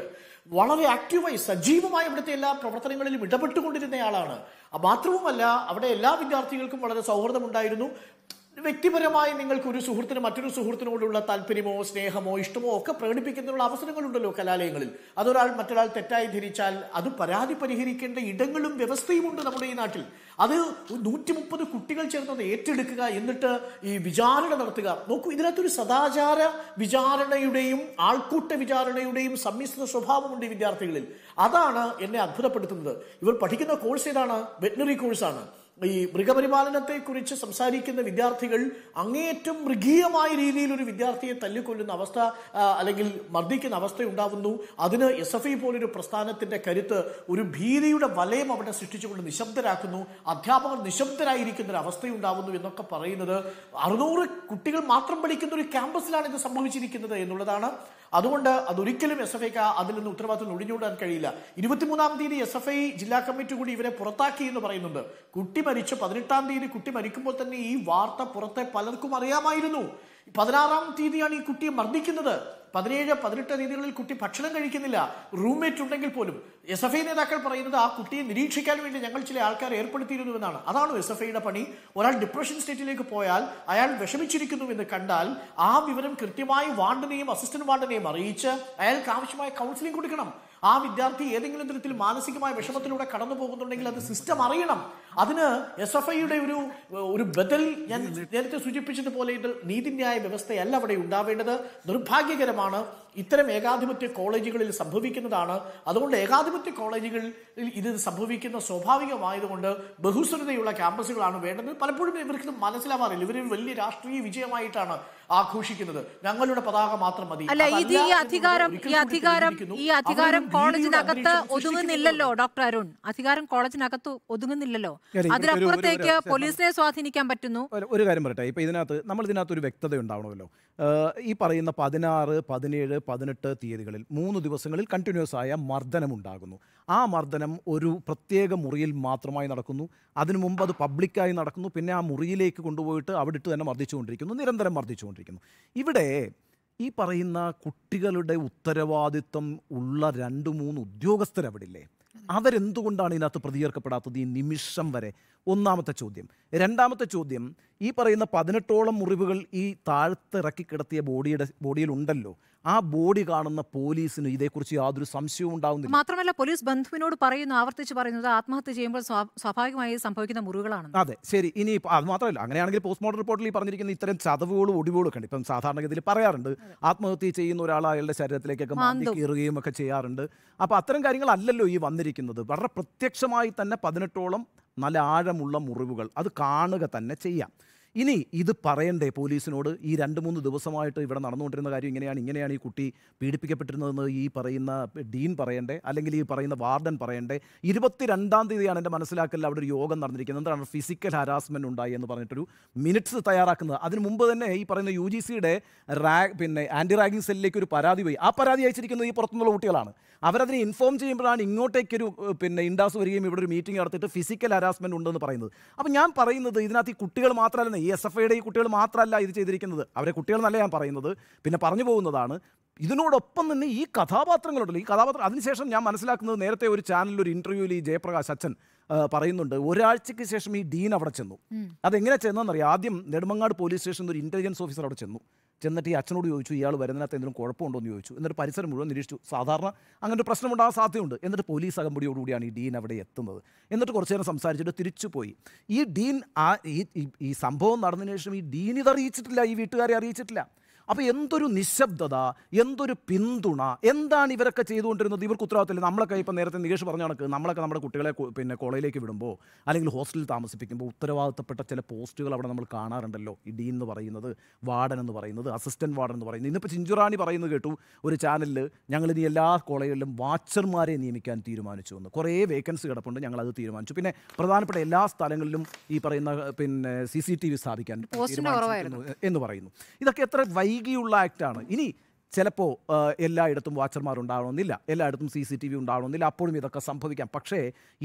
വളരെ ആക്റ്റീവായി സജീവമായി അവിടുത്തെ എല്ലാ പ്രവർത്തനങ്ങളിലും ഇടപെട്ടുകൊണ്ടിരുന്നയാളാണ് മാത്രവുമല്ല അവിടെ എല്ലാ വിദ്യാർത്ഥികൾക്കും വളരെ സൗഹൃദമുണ്ടായിരുന്നു വ്യക്തിപരമായി നിങ്ങൾക്ക് ഒരു സുഹൃത്തിന് മറ്റൊരു സുഹൃത്തിനോടുള്ള താല്പര്യമോ സ്നേഹമോ ഇഷ്ടമോ ഒക്കെ പ്രകടിപ്പിക്കുന്നതിനുള്ള അവസരങ്ങളുണ്ടല്ലോ കലാലയങ്ങളിൽ അതൊരാൾ മറ്റൊരാൾ തെറ്റായി ധരിച്ചാൽ അത് പരാതി പരിഹരിക്കേണ്ട ഇടങ്ങളും വ്യവസ്ഥയുമുണ്ട് നമ്മുടെ ഈ നാട്ടിൽ അത് നൂറ്റി മുപ്പത് കുട്ടികൾ ചേർന്നത് ഏറ്റെടുക്കുക എന്നിട്ട് ഈ വിചാരണ നടത്തുക നോക്കൂ ഇതിനകത്തൊരു സദാചാര വിചാരണയുടെയും ആൾക്കൂട്ട വിചാരണയുടെയും സമ്മിശ്ര സ്വഭാവമുണ്ട് ഈ വിദ്യാർത്ഥികളിൽ അതാണ് എന്നെ അത്ഭുതപ്പെടുത്തുന്നത് ഇവർ പഠിക്കുന്ന കോഴ്സ് ഏതാണ് വെറ്റിനറി കോഴ്സാണ് ഈ മൃഗപരിപാലനത്തെക്കുറിച്ച് സംസാരിക്കുന്ന വിദ്യാർത്ഥികൾ അങ്ങേയറ്റം മൃഗീയമായ രീതിയിൽ ഒരു വിദ്യാർത്ഥിയെ തല്ലിക്കൊല്ലുന്ന അവസ്ഥ അല്ലെങ്കിൽ മർദ്ദിക്കുന്ന അവസ്ഥ ഉണ്ടാവുന്നു അതിന് എസ് എഫ് ഐ പോലൊരു പ്രസ്ഥാനത്തിന്റെ കരുത്ത് ഒരു ഭീതിയുടെ വലയം അവിടെ സൃഷ്ടിച്ചുകൊണ്ട് നിശബ്ദരാക്കുന്നു അധ്യാപകർ നിശബ്ദരായിരിക്കുന്ന ഒരു അവസ്ഥയുണ്ടാവുന്നു എന്നൊക്കെ പറയുന്നത് അറുന്നൂറ് കുട്ടികൾ മാത്രം പഠിക്കുന്ന ഒരു ക്യാമ്പസിലാണ് ഇത് സംഭവിച്ചിരിക്കുന്നത് എന്നുള്ളതാണ് അതുകൊണ്ട് അതൊരിക്കലും എസ് എഫ് ഐക്ക് അതിൽ നിന്ന് ഉത്തരവാദിത്വം ഒഴിഞ്ഞുകൂടാൻ കഴിയില്ല ഇരുപത്തിമൂന്നാം തീയതി എസ് എഫ് ഐ ജില്ലാ കമ്മിറ്റി കൂടി ഇവരെ പുറത്താക്കി എന്ന് പറയുന്നുണ്ട് കുട്ടി മരിച്ചു പതിനെട്ടാം തീയതി കുട്ടി മരിക്കുമ്പോൾ തന്നെ ഈ വാർത്ത പുറത്തെ പലർക്കും അറിയാമായിരുന്നു പതിനാറാം തീയതിയാണ് ഈ കുട്ടിയെ മർദ്ദിക്കുന്നത് പതിനേഴ് പതിനെട്ട് തീയതികളിൽ കുട്ടി ഭക്ഷണം കഴിക്കുന്നില്ല റൂംമേറ്റ് ഉണ്ടെങ്കിൽ പോലും എസ് എഫ് ഐ നേതാക്കൾ പറയുന്നത് ആ കുട്ടിയെ നിരീക്ഷിക്കാൻ വേണ്ടി ഞങ്ങൾ ചില ആൾക്കാർ ഏർപ്പെടുത്തിയിരുന്നു എന്നാണ് അതാണ് എസ് എഫ് ഐയുടെ പണി ഒരാൾ ഡിപ്രഷൻ സ്റ്റേറ്റിലേക്ക് പോയാൽ അയാൾ വിഷമിച്ചിരിക്കുന്നു എന്ന് കണ്ടാൽ ആ വിവരം കൃത്യമായി വാർഡിനെയും അസിസ്റ്റന്റ് വാർഡിനെയും അറിയിച്ച് അയാൾക്ക് ആവശ്യമായ കൗൺസിലിംഗ് കൊടുക്കണം ആ വിദ്യാർത്ഥി ഏതെങ്കിലും തരത്തിൽ മാനസികമായ വിഷമത്തിലൂടെ കടന്നു പോകുന്നുണ്ടെങ്കിൽ അത് സിസ്റ്റം അറിയണം അതിന് എസ് എഫ് ഐയുടെ ഒരു ഒരു ബദൽ ഞാൻ നേരത്തെ സൂചിപ്പിച്ചതുപോലെ ഇത് നീതിന്യായ വ്യവസ്ഥയല്ല അവിടെ ഉണ്ടാവേണ്ടത് നിർഭാഗ്യകരമാണ് ഇത്തരം ഏകാധിപത്യ കോളേജുകളിൽ സംഭവിക്കുന്നതാണ് അതുകൊണ്ട് ഏകാധിപത്യ കോളേജുകളിൽ ഇത് സംഭവിക്കുന്ന സ്വാഭാവികമായതുകൊണ്ട് ബഹുസ്വരതയുള്ള ക്യാമ്പസുകളാണ് വേണ്ടത് പലപ്പോഴും ഇവർക്ക് മനസ്സിലാവാറില്ല ഇവർ വലിയ രാഷ്ട്രീയ വിജയമായിട്ടാണ് ആഘോഷിക്കുന്നത് ഞങ്ങളുടെ പതാക മാത്രം മതി അല്ല ഇത് ഈ അധികാരം ഈ അധികാരം ഈ അധികാരം കോളേജിനകത്ത് ഒതുങ്ങുന്നില്ലല്ലോ ഡോക്ടർ അരുൺ അധികാരം കോളേജിനകത്ത് ഒതുങ്ങുന്നില്ലല്ലോ അതിനപ്പുറത്തേക്ക് പോലീസിനെ സ്വാധീനിക്കാൻ പറ്റുന്നു ഒരു കാര്യം പറയട്ടെ ഇപ്പൊ ഇതിനകത്ത് നമ്മൾ ഇതിനകത്ത് ഒരു വ്യക്തത ഉണ്ടാവണമല്ലോ ഈ പറയുന്ന പതിനാറ് പതിനേഴ് പതിനെട്ട് തീയതികളിൽ മൂന്ന് ദിവസങ്ങളിൽ കണ്ടിന്യൂസ് ആയ മർദ്ദനം ഉണ്ടാകുന്നു ആ മർദ്ദനം ഒരു പ്രത്യേക മുറിയിൽ മാത്രമായി നടക്കുന്നു അതിനു മുമ്പ് അത് പബ്ലിക്കായി നടക്കുന്നു പിന്നെ ആ മുറിയിലേക്ക് കൊണ്ടുപോയിട്ട് അവിടെ ഇട്ട് തന്നെ മർദ്ദിച്ചുകൊണ്ടിരിക്കുന്നു നിരന്തരം മർദ്ദിച്ചുകൊണ്ടിരിക്കുന്നു ഇവിടെ ഈ പറയുന്ന കുട്ടികളുടെ ഉത്തരവാദിത്വം ഉള്ള രണ്ട് മൂന്ന് ഉദ്യോഗസ്ഥരവിടില്ലേ അവരെന്തുകൊണ്ടാണ് ഇതിനകത്ത് പ്രതികർക്കപ്പെടാത്തത് ഈ നിമിഷം വരെ ഒന്നാമത്തെ ചോദ്യം രണ്ടാമത്തെ ചോദ്യം ഈ പറയുന്ന പതിനെട്ടോളം മുറിവുകൾ ഈ ഇറക്കി കിടത്തിയ ബോഡിയുടെ ബോഡിയിൽ ഉണ്ടല്ലോ ആ ബോഡി കാണുന്ന പോലീസിന് ഇതേക്കുറിച്ച് യാതൊരു സംശയവും ഉണ്ടാവുന്നില്ല മാത്രമല്ല പോലീസ് ബന്ധുവിനോട് പറയുന്നു ആവർത്തിച്ച് പറയുന്നത് ആത്മഹത്യ ചെയ്യുമ്പോൾ സ്വാഭാവികമായി സംഭവിക്കുന്ന മുറിവുകളാണ് അതെ ശരി ഇനി അത് മാത്രമല്ല അങ്ങനെയാണെങ്കിൽ പോസ്റ്റ്മോർട്ടം റിപ്പോർട്ടിൽ പറഞ്ഞിരിക്കുന്ന ഇത്തരം ചതവുകളും ഒടിവുകളും ഒക്കെ ഉണ്ട് ഇപ്പം സാധാരണഗതിയിൽ പറയാറുണ്ട് ആത്മഹത്യ ചെയ്യുന്ന ഒരാൾ അയാളുടെ ശരീരത്തിലേക്കൊക്കെ മാന്തി കീറുകയും ഒക്കെ ചെയ്യാറുണ്ട് അപ്പോൾ അത്തരം അല്ലല്ലോ ഈ വന്നിരിക്കുന്നത് വളരെ പ്രത്യക്ഷമായി തന്നെ പതിനെട്ടോളം നല്ല ആഴമുള്ള മുറിവുകൾ അത് കാണുക തന്നെ ചെയ്യാം ഇനി ഇത് പറയണ്ടേ പോലീസിനോട് ഈ രണ്ട് മൂന്ന് ദിവസമായിട്ട് ഇവിടെ നടന്നുകൊണ്ടിരുന്ന കാര്യം ഇങ്ങനെയാണ് ഇങ്ങനെയാണ് ഈ കുട്ടി പീഡിപ്പിക്കപ്പെട്ടിരുന്നതെന്ന് ഈ പറയുന്ന ഡീൻ പറയണ്ടേ അല്ലെങ്കിൽ ഈ പറയുന്ന വാർഡൻ പറയണ്ടേ ഇരുപത്തിരണ്ടാം തീയതിയാണ് എൻ്റെ മനസ്സിലാക്കലിൽ അവിടെ ഒരു യോഗം നടന്നിരിക്കുന്നത് എന്താണ് ഫിസിക്കൽ ഹരാസ്മെൻ്റ് ഉണ്ടായി എന്ന് പറഞ്ഞിട്ടൊരു മിനിറ്റ്സ് തയ്യാറാക്കുന്നത് അതിന് മുമ്പ് തന്നെ ഈ പറയുന്ന യു ജി സിയുടെ റാ പിന്നെ ആൻറ്റി റാഗിങ് സെല്ലിലേക്ക് ഒരു പരാതി പോയി ആ പരാതി അയച്ചിരിക്കുന്നത് ഈ പുറത്തുനിന്നുള്ള കുട്ടികളാണ് അവരതിനെ ഇൻഫോം ചെയ്യുമ്പോഴാണ് ഇങ്ങോട്ടേക്കൊരു പിന്നെ ഇൻഡാസ് വരികയും ഇവിടെ ഒരു മീറ്റിംഗ് നടത്തിയിട്ട് ഫിസിക്കൽ ഹരാസ്മെൻറ്റ് ഉണ്ടെന്ന് പറയുന്നത് അപ്പോൾ ഞാൻ പറയുന്നത് ഇതിനകത്ത് ഈ കുട്ടികൾ മാത്രമല്ല ഈ എസ് എഫ് ഐയുടെ ഈ കുട്ടികൾ മാത്രമല്ല ഇത് ചെയ്തിരിക്കുന്നത് അവരെ കുട്ടികളെന്നല്ല ഞാൻ പറയുന്നത് പിന്നെ പറഞ്ഞു പോകുന്നതാണ് ഇതിനോടൊപ്പം തന്നെ ഈ കഥാപാത്രങ്ങളുണ്ടല്ലോ ഈ കഥാപാത്രം അതിനുശേഷം ഞാൻ മനസ്സിലാക്കുന്നത് നേരത്തെ ഒരു ചാനലിൽ ഒരു ഇൻ്റർവ്യൂവിൽ ഈ ജയപ്രകാശ് അച്ഛൻ പറയുന്നുണ്ട് ഒരാഴ്ചയ്ക്ക് ശേഷം ഈ ഡീൻ അവിടെ ചെന്നു അതെങ്ങനെ ചെന്നതെന്നറിയാം ആദ്യം നെടുമങ്ങാട് പോലീസ് സ്റ്റേഷൻ ഒരു ഇൻ്റലിജൻസ് ഓഫീസർ അവിടെ ചെന്നു ചെന്നിട്ട് ഈ അച്ഛനോട് ചോദിച്ചു ഇയാൾ വരുന്നതിനകത്ത് എന്തെങ്കിലും കുഴപ്പമുണ്ടോ എന്ന് ചോദിച്ചു എന്നിട്ട് പരിസരം മുഴുവൻ നിരീക്ഷിച്ചു സാധാരണ അങ്ങനെ ഒരു പ്രശ്നമുണ്ടാകാൻ സാധ്യതയുണ്ട് എന്നിട്ട് പോലീസ് അകമ്പടിയോടുകൂടിയാണ് ഈ ഡീൻ അവിടെ എത്തുന്നത് എന്നിട്ട് കുറച്ച് നേരം സംസാരിച്ചിട്ട് തിരിച്ചു പോയി ഈ ഡീൻ ആ ഈ ഈ സംഭവം നടന്നതിന് ശേഷം ഈ ഡീൻ ഇത് അറിയിച്ചിട്ടില്ല ഈ വീട്ടുകാരെ അറിയിച്ചിട്ടില്ല അപ്പോൾ എന്തൊരു നിശബ്ദത എന്തൊരു പിന്തുണ എന്താണ് ഇവരൊക്കെ ചെയ്തുകൊണ്ടിരുന്നത് ഇവർക്ക് ഉത്തരവാദിത്തമില്ല നമ്മളൊക്കെ ഇപ്പൊ നേരത്തെ നികേഷ് പറഞ്ഞ കണക്ക് നമ്മളൊക്കെ നമ്മുടെ കുട്ടികളെ പിന്നെ കോളേജിലേക്ക് വിടുമ്പോൾ അല്ലെങ്കിൽ ഹോസ്റ്റലിൽ താമസിപ്പിക്കുമ്പോൾ ഉത്തരവാദിത്തപ്പെട്ട ചില പോസ്റ്റുകൾ അവിടെ നമ്മൾ കാണാറുണ്ടല്ലോ ഇഡി എന്ന് പറയുന്നത് വാർഡൻ എന്ന് പറയുന്നത് അസിസ്റ്റന്റ് വാർഡൻ എന്ന് പറയുന്നത് ഇന്നിപ്പോൾ ചിഞ്ചുറാണി പറയുന്നത് കേട്ടു ഒരു ചാനലിൽ ഞങ്ങൾ ഇനി എല്ലാ കോളേജുകളിലും വാച്ചർമാരെ നിയമിക്കാൻ തീരുമാനിച്ചു എന്ന് കുറേ വേക്കൻസി കിടപ്പുണ്ട് ഞങ്ങൾ അത് തീരുമാനിച്ചു പിന്നെ പ്രധാനപ്പെട്ട എല്ലാ സ്ഥലങ്ങളിലും ഈ പറയുന്ന പിന്നെ സി സി ടി വി സ്ഥാപിക്കാൻ എന്ന് പറയുന്നു ഇതൊക്കെ എത്ര വൈ വൈകിയുള്ള ആക്റ്റാണ് ഇനി ചിലപ്പോൾ എല്ലായിടത്തും വാച്ചർമാർ ഉണ്ടാവണമെന്നില്ല എല്ലായിടത്തും സി സി ടി വി ഉണ്ടാവണമെന്നില്ല അപ്പോഴും ഇതൊക്കെ സംഭവിക്കാം പക്ഷേ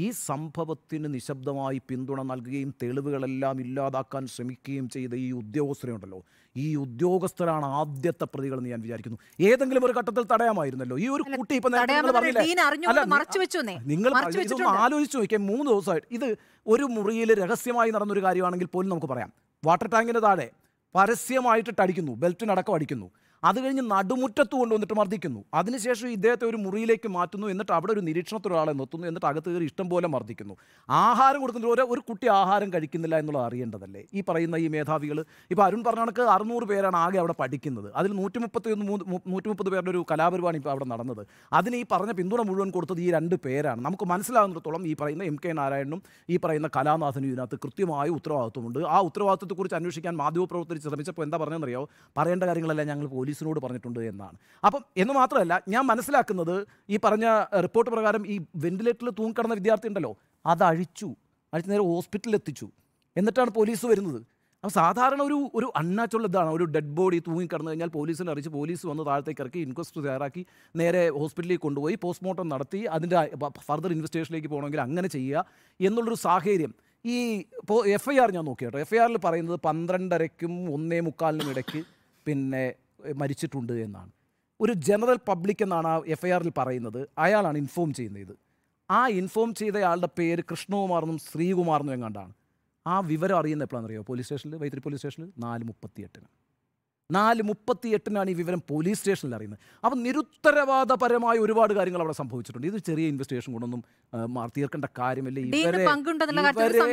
ഈ സംഭവത്തിന് നിശബ്ദമായി പിന്തുണ നൽകുകയും തെളിവുകളെല്ലാം ഇല്ലാതാക്കാൻ ശ്രമിക്കുകയും ചെയ്ത ഈ ഉദ്യോഗസ്ഥരുണ്ടല്ലോ ഈ ഉദ്യോഗസ്ഥരാണ് ആദ്യത്തെ പ്രതികളെന്ന് ഞാൻ വിചാരിക്കുന്നു ഏതെങ്കിലും ഒരു ഘട്ടത്തിൽ തടയാമായിരുന്നല്ലോ ഈ ഒരു കുട്ടി ഇപ്പൊ നിങ്ങൾ ആലോചിച്ചു നോക്കിയാൽ മൂന്ന് ദിവസമായിട്ട് ഇത് ഒരു മുറിയിൽ രഹസ്യമായി നടന്നൊരു കാര്യമാണെങ്കിൽ പോലും നമുക്ക് പറയാം വാട്ടർ ടാങ്കിന്റെ താഴെ പരസ്യമായിട്ടിട്ട് അടിക്കുന്നു ബെൽറ്റിനടക്കം അടിക്കുന്നു അത് കഴിഞ്ഞ് നടുമുറ്റത്ത് കൊണ്ടുവന്നിട്ട് മർദ്ദിക്കുന്നു അതിനുശേഷം ഇദ്ദേഹത്തെ ഒരു മുറിയിലേക്ക് മാറ്റുന്നു എന്നിട്ട് അവിടെ ഒരു നിരീക്ഷണത്തിലൊരാളെ നിർത്തുന്നു എന്നിട്ട് അകത്ത് കയറി ഇഷ്ടം പോലെ മർദ്ദിക്കുന്നു ആഹാരം കൊടുത്തിട്ട് ഒരു ഒരു കുട്ടി ആഹാരം കഴിക്കുന്നില്ല എന്നുള്ളത് അറിയേണ്ടതല്ലേ ഈ പറയുന്ന ഈ മേധാവികൾ ഇപ്പോൾ അരുൺ പറഞ്ഞ കണക്ക് അറുന്നൂറ് പേരാണ് ആകെ അവിടെ പഠിക്കുന്നത് അതിൽ നൂറ്റി മുപ്പത്തിയൊന്ന് നൂറ്റി മുപ്പത് പേരുടെ ഒരു കലാപരിപാടി ഇപ്പോൾ അവിടെ നടന്നത് അതിന് ഈ പറഞ്ഞ പിന്തുണ മുഴുവൻ കൊടുത്തത് ഈ രണ്ട് പേരാണ് നമുക്ക് മനസ്സിലാകുന്നിടത്തോളം ഈ പറയുന്ന എം കെ നാരായണനും ഈ പറയുന്ന കലാനാഥനും ഇതിനകത്ത് കൃത്യമായ ഉത്തരവാദിത്വമുണ്ട് ആ ഉത്തരവാദിത്വത്തെക്കുറിച്ച് അന്വേഷിക്കാൻ മാധ്യമപ്രവർത്തകർ ശ്രമിച്ചപ്പോൾ എന്താ പറഞ്ഞതെന്നറിയോ പറയേണ്ട കാര്യങ്ങളെല്ലാം ഞങ്ങൾ പോയി പോലീസിനോട് പറഞ്ഞിട്ടുണ്ട് എന്നാണ് അപ്പം എന്ന് മാത്രമല്ല ഞാൻ മനസ്സിലാക്കുന്നത് ഈ പറഞ്ഞ റിപ്പോർട്ട് പ്രകാരം ഈ വെന്റിലേറ്ററിൽ തൂങ്ങിക്കിടന്ന വിദ്യാർത്ഥി ഉണ്ടല്ലോ അത് അഴിച്ചു അഴിച്ച് നേരെ ഹോസ്പിറ്റലിൽ എത്തിച്ചു എന്നിട്ടാണ് പോലീസ് വരുന്നത് അപ്പോൾ സാധാരണ ഒരു ഒരു അണ്ണാച്ചുള്ള ഇതാണ് ഒരു ഡെഡ് ബോഡി കിടന്നു കഴിഞ്ഞാൽ പോലീസിനെ അറിയിച്ച് പോലീസ് വന്ന് താഴത്തേക്ക് ഇറക്കി ഇൻക്വസ്റ്റ് തയ്യാറാക്കി നേരെ ഹോസ്പിറ്റലിൽ കൊണ്ടുപോയി പോസ്റ്റ്മോർട്ടം നടത്തി അതിൻ്റെ ഫർദർ ഇൻവെസ്റ്റിഗേഷനിലേക്ക് പോകണമെങ്കിൽ അങ്ങനെ ചെയ്യുക എന്നുള്ളൊരു സാഹചര്യം ഈ ഇപ്പോൾ എഫ് ഐ ആർ ഞാൻ നോക്കിയാട്ടോ എഫ് ഐ ആറിൽ പറയുന്നത് പന്ത്രണ്ടരയ്ക്കും ഒന്നേ മുക്കാലിനും ഇടയ്ക്ക് പിന്നെ മരിച്ചിട്ടുണ്ട് എന്നാണ് ഒരു ജനറൽ പബ്ലിക് എന്നാണ് ആ എഫ് ഐ ആറിൽ പറയുന്നത് അയാളാണ് ഇൻഫോം ചെയ്യുന്നത് ഇത് ആ ഇൻഫോം ചെയ്തയാളുടെ പേര് കൃഷ്ണകുമാറെന്നും ശ്രീകുമാറെന്നും എങ്ങാണ്ടാണ് ആ വിവരം അറിയുന്ന എപ്പോഴാണെന്നറിയോ പോലീസ് സ്റ്റേഷനിൽ വൈത്തിരി പോലീസ് സ്റ്റേഷനിൽ നാല് മുപ്പത്തിയെട്ടിന് നാല് മുപ്പത്തിയെട്ടിനാണ് ഈ വിവരം പോലീസ് സ്റ്റേഷനിൽ അറിയുന്നത് അപ്പം നിരുത്തരവാദപരമായ ഒരുപാട് കാര്യങ്ങൾ അവിടെ സംഭവിച്ചിട്ടുണ്ട് ഇത് ചെറിയ ഇൻവെസ്റ്റിഗേഷൻ കൊണ്ടൊന്നും തീർക്കേണ്ട കാര്യമില്ല ഇവരെ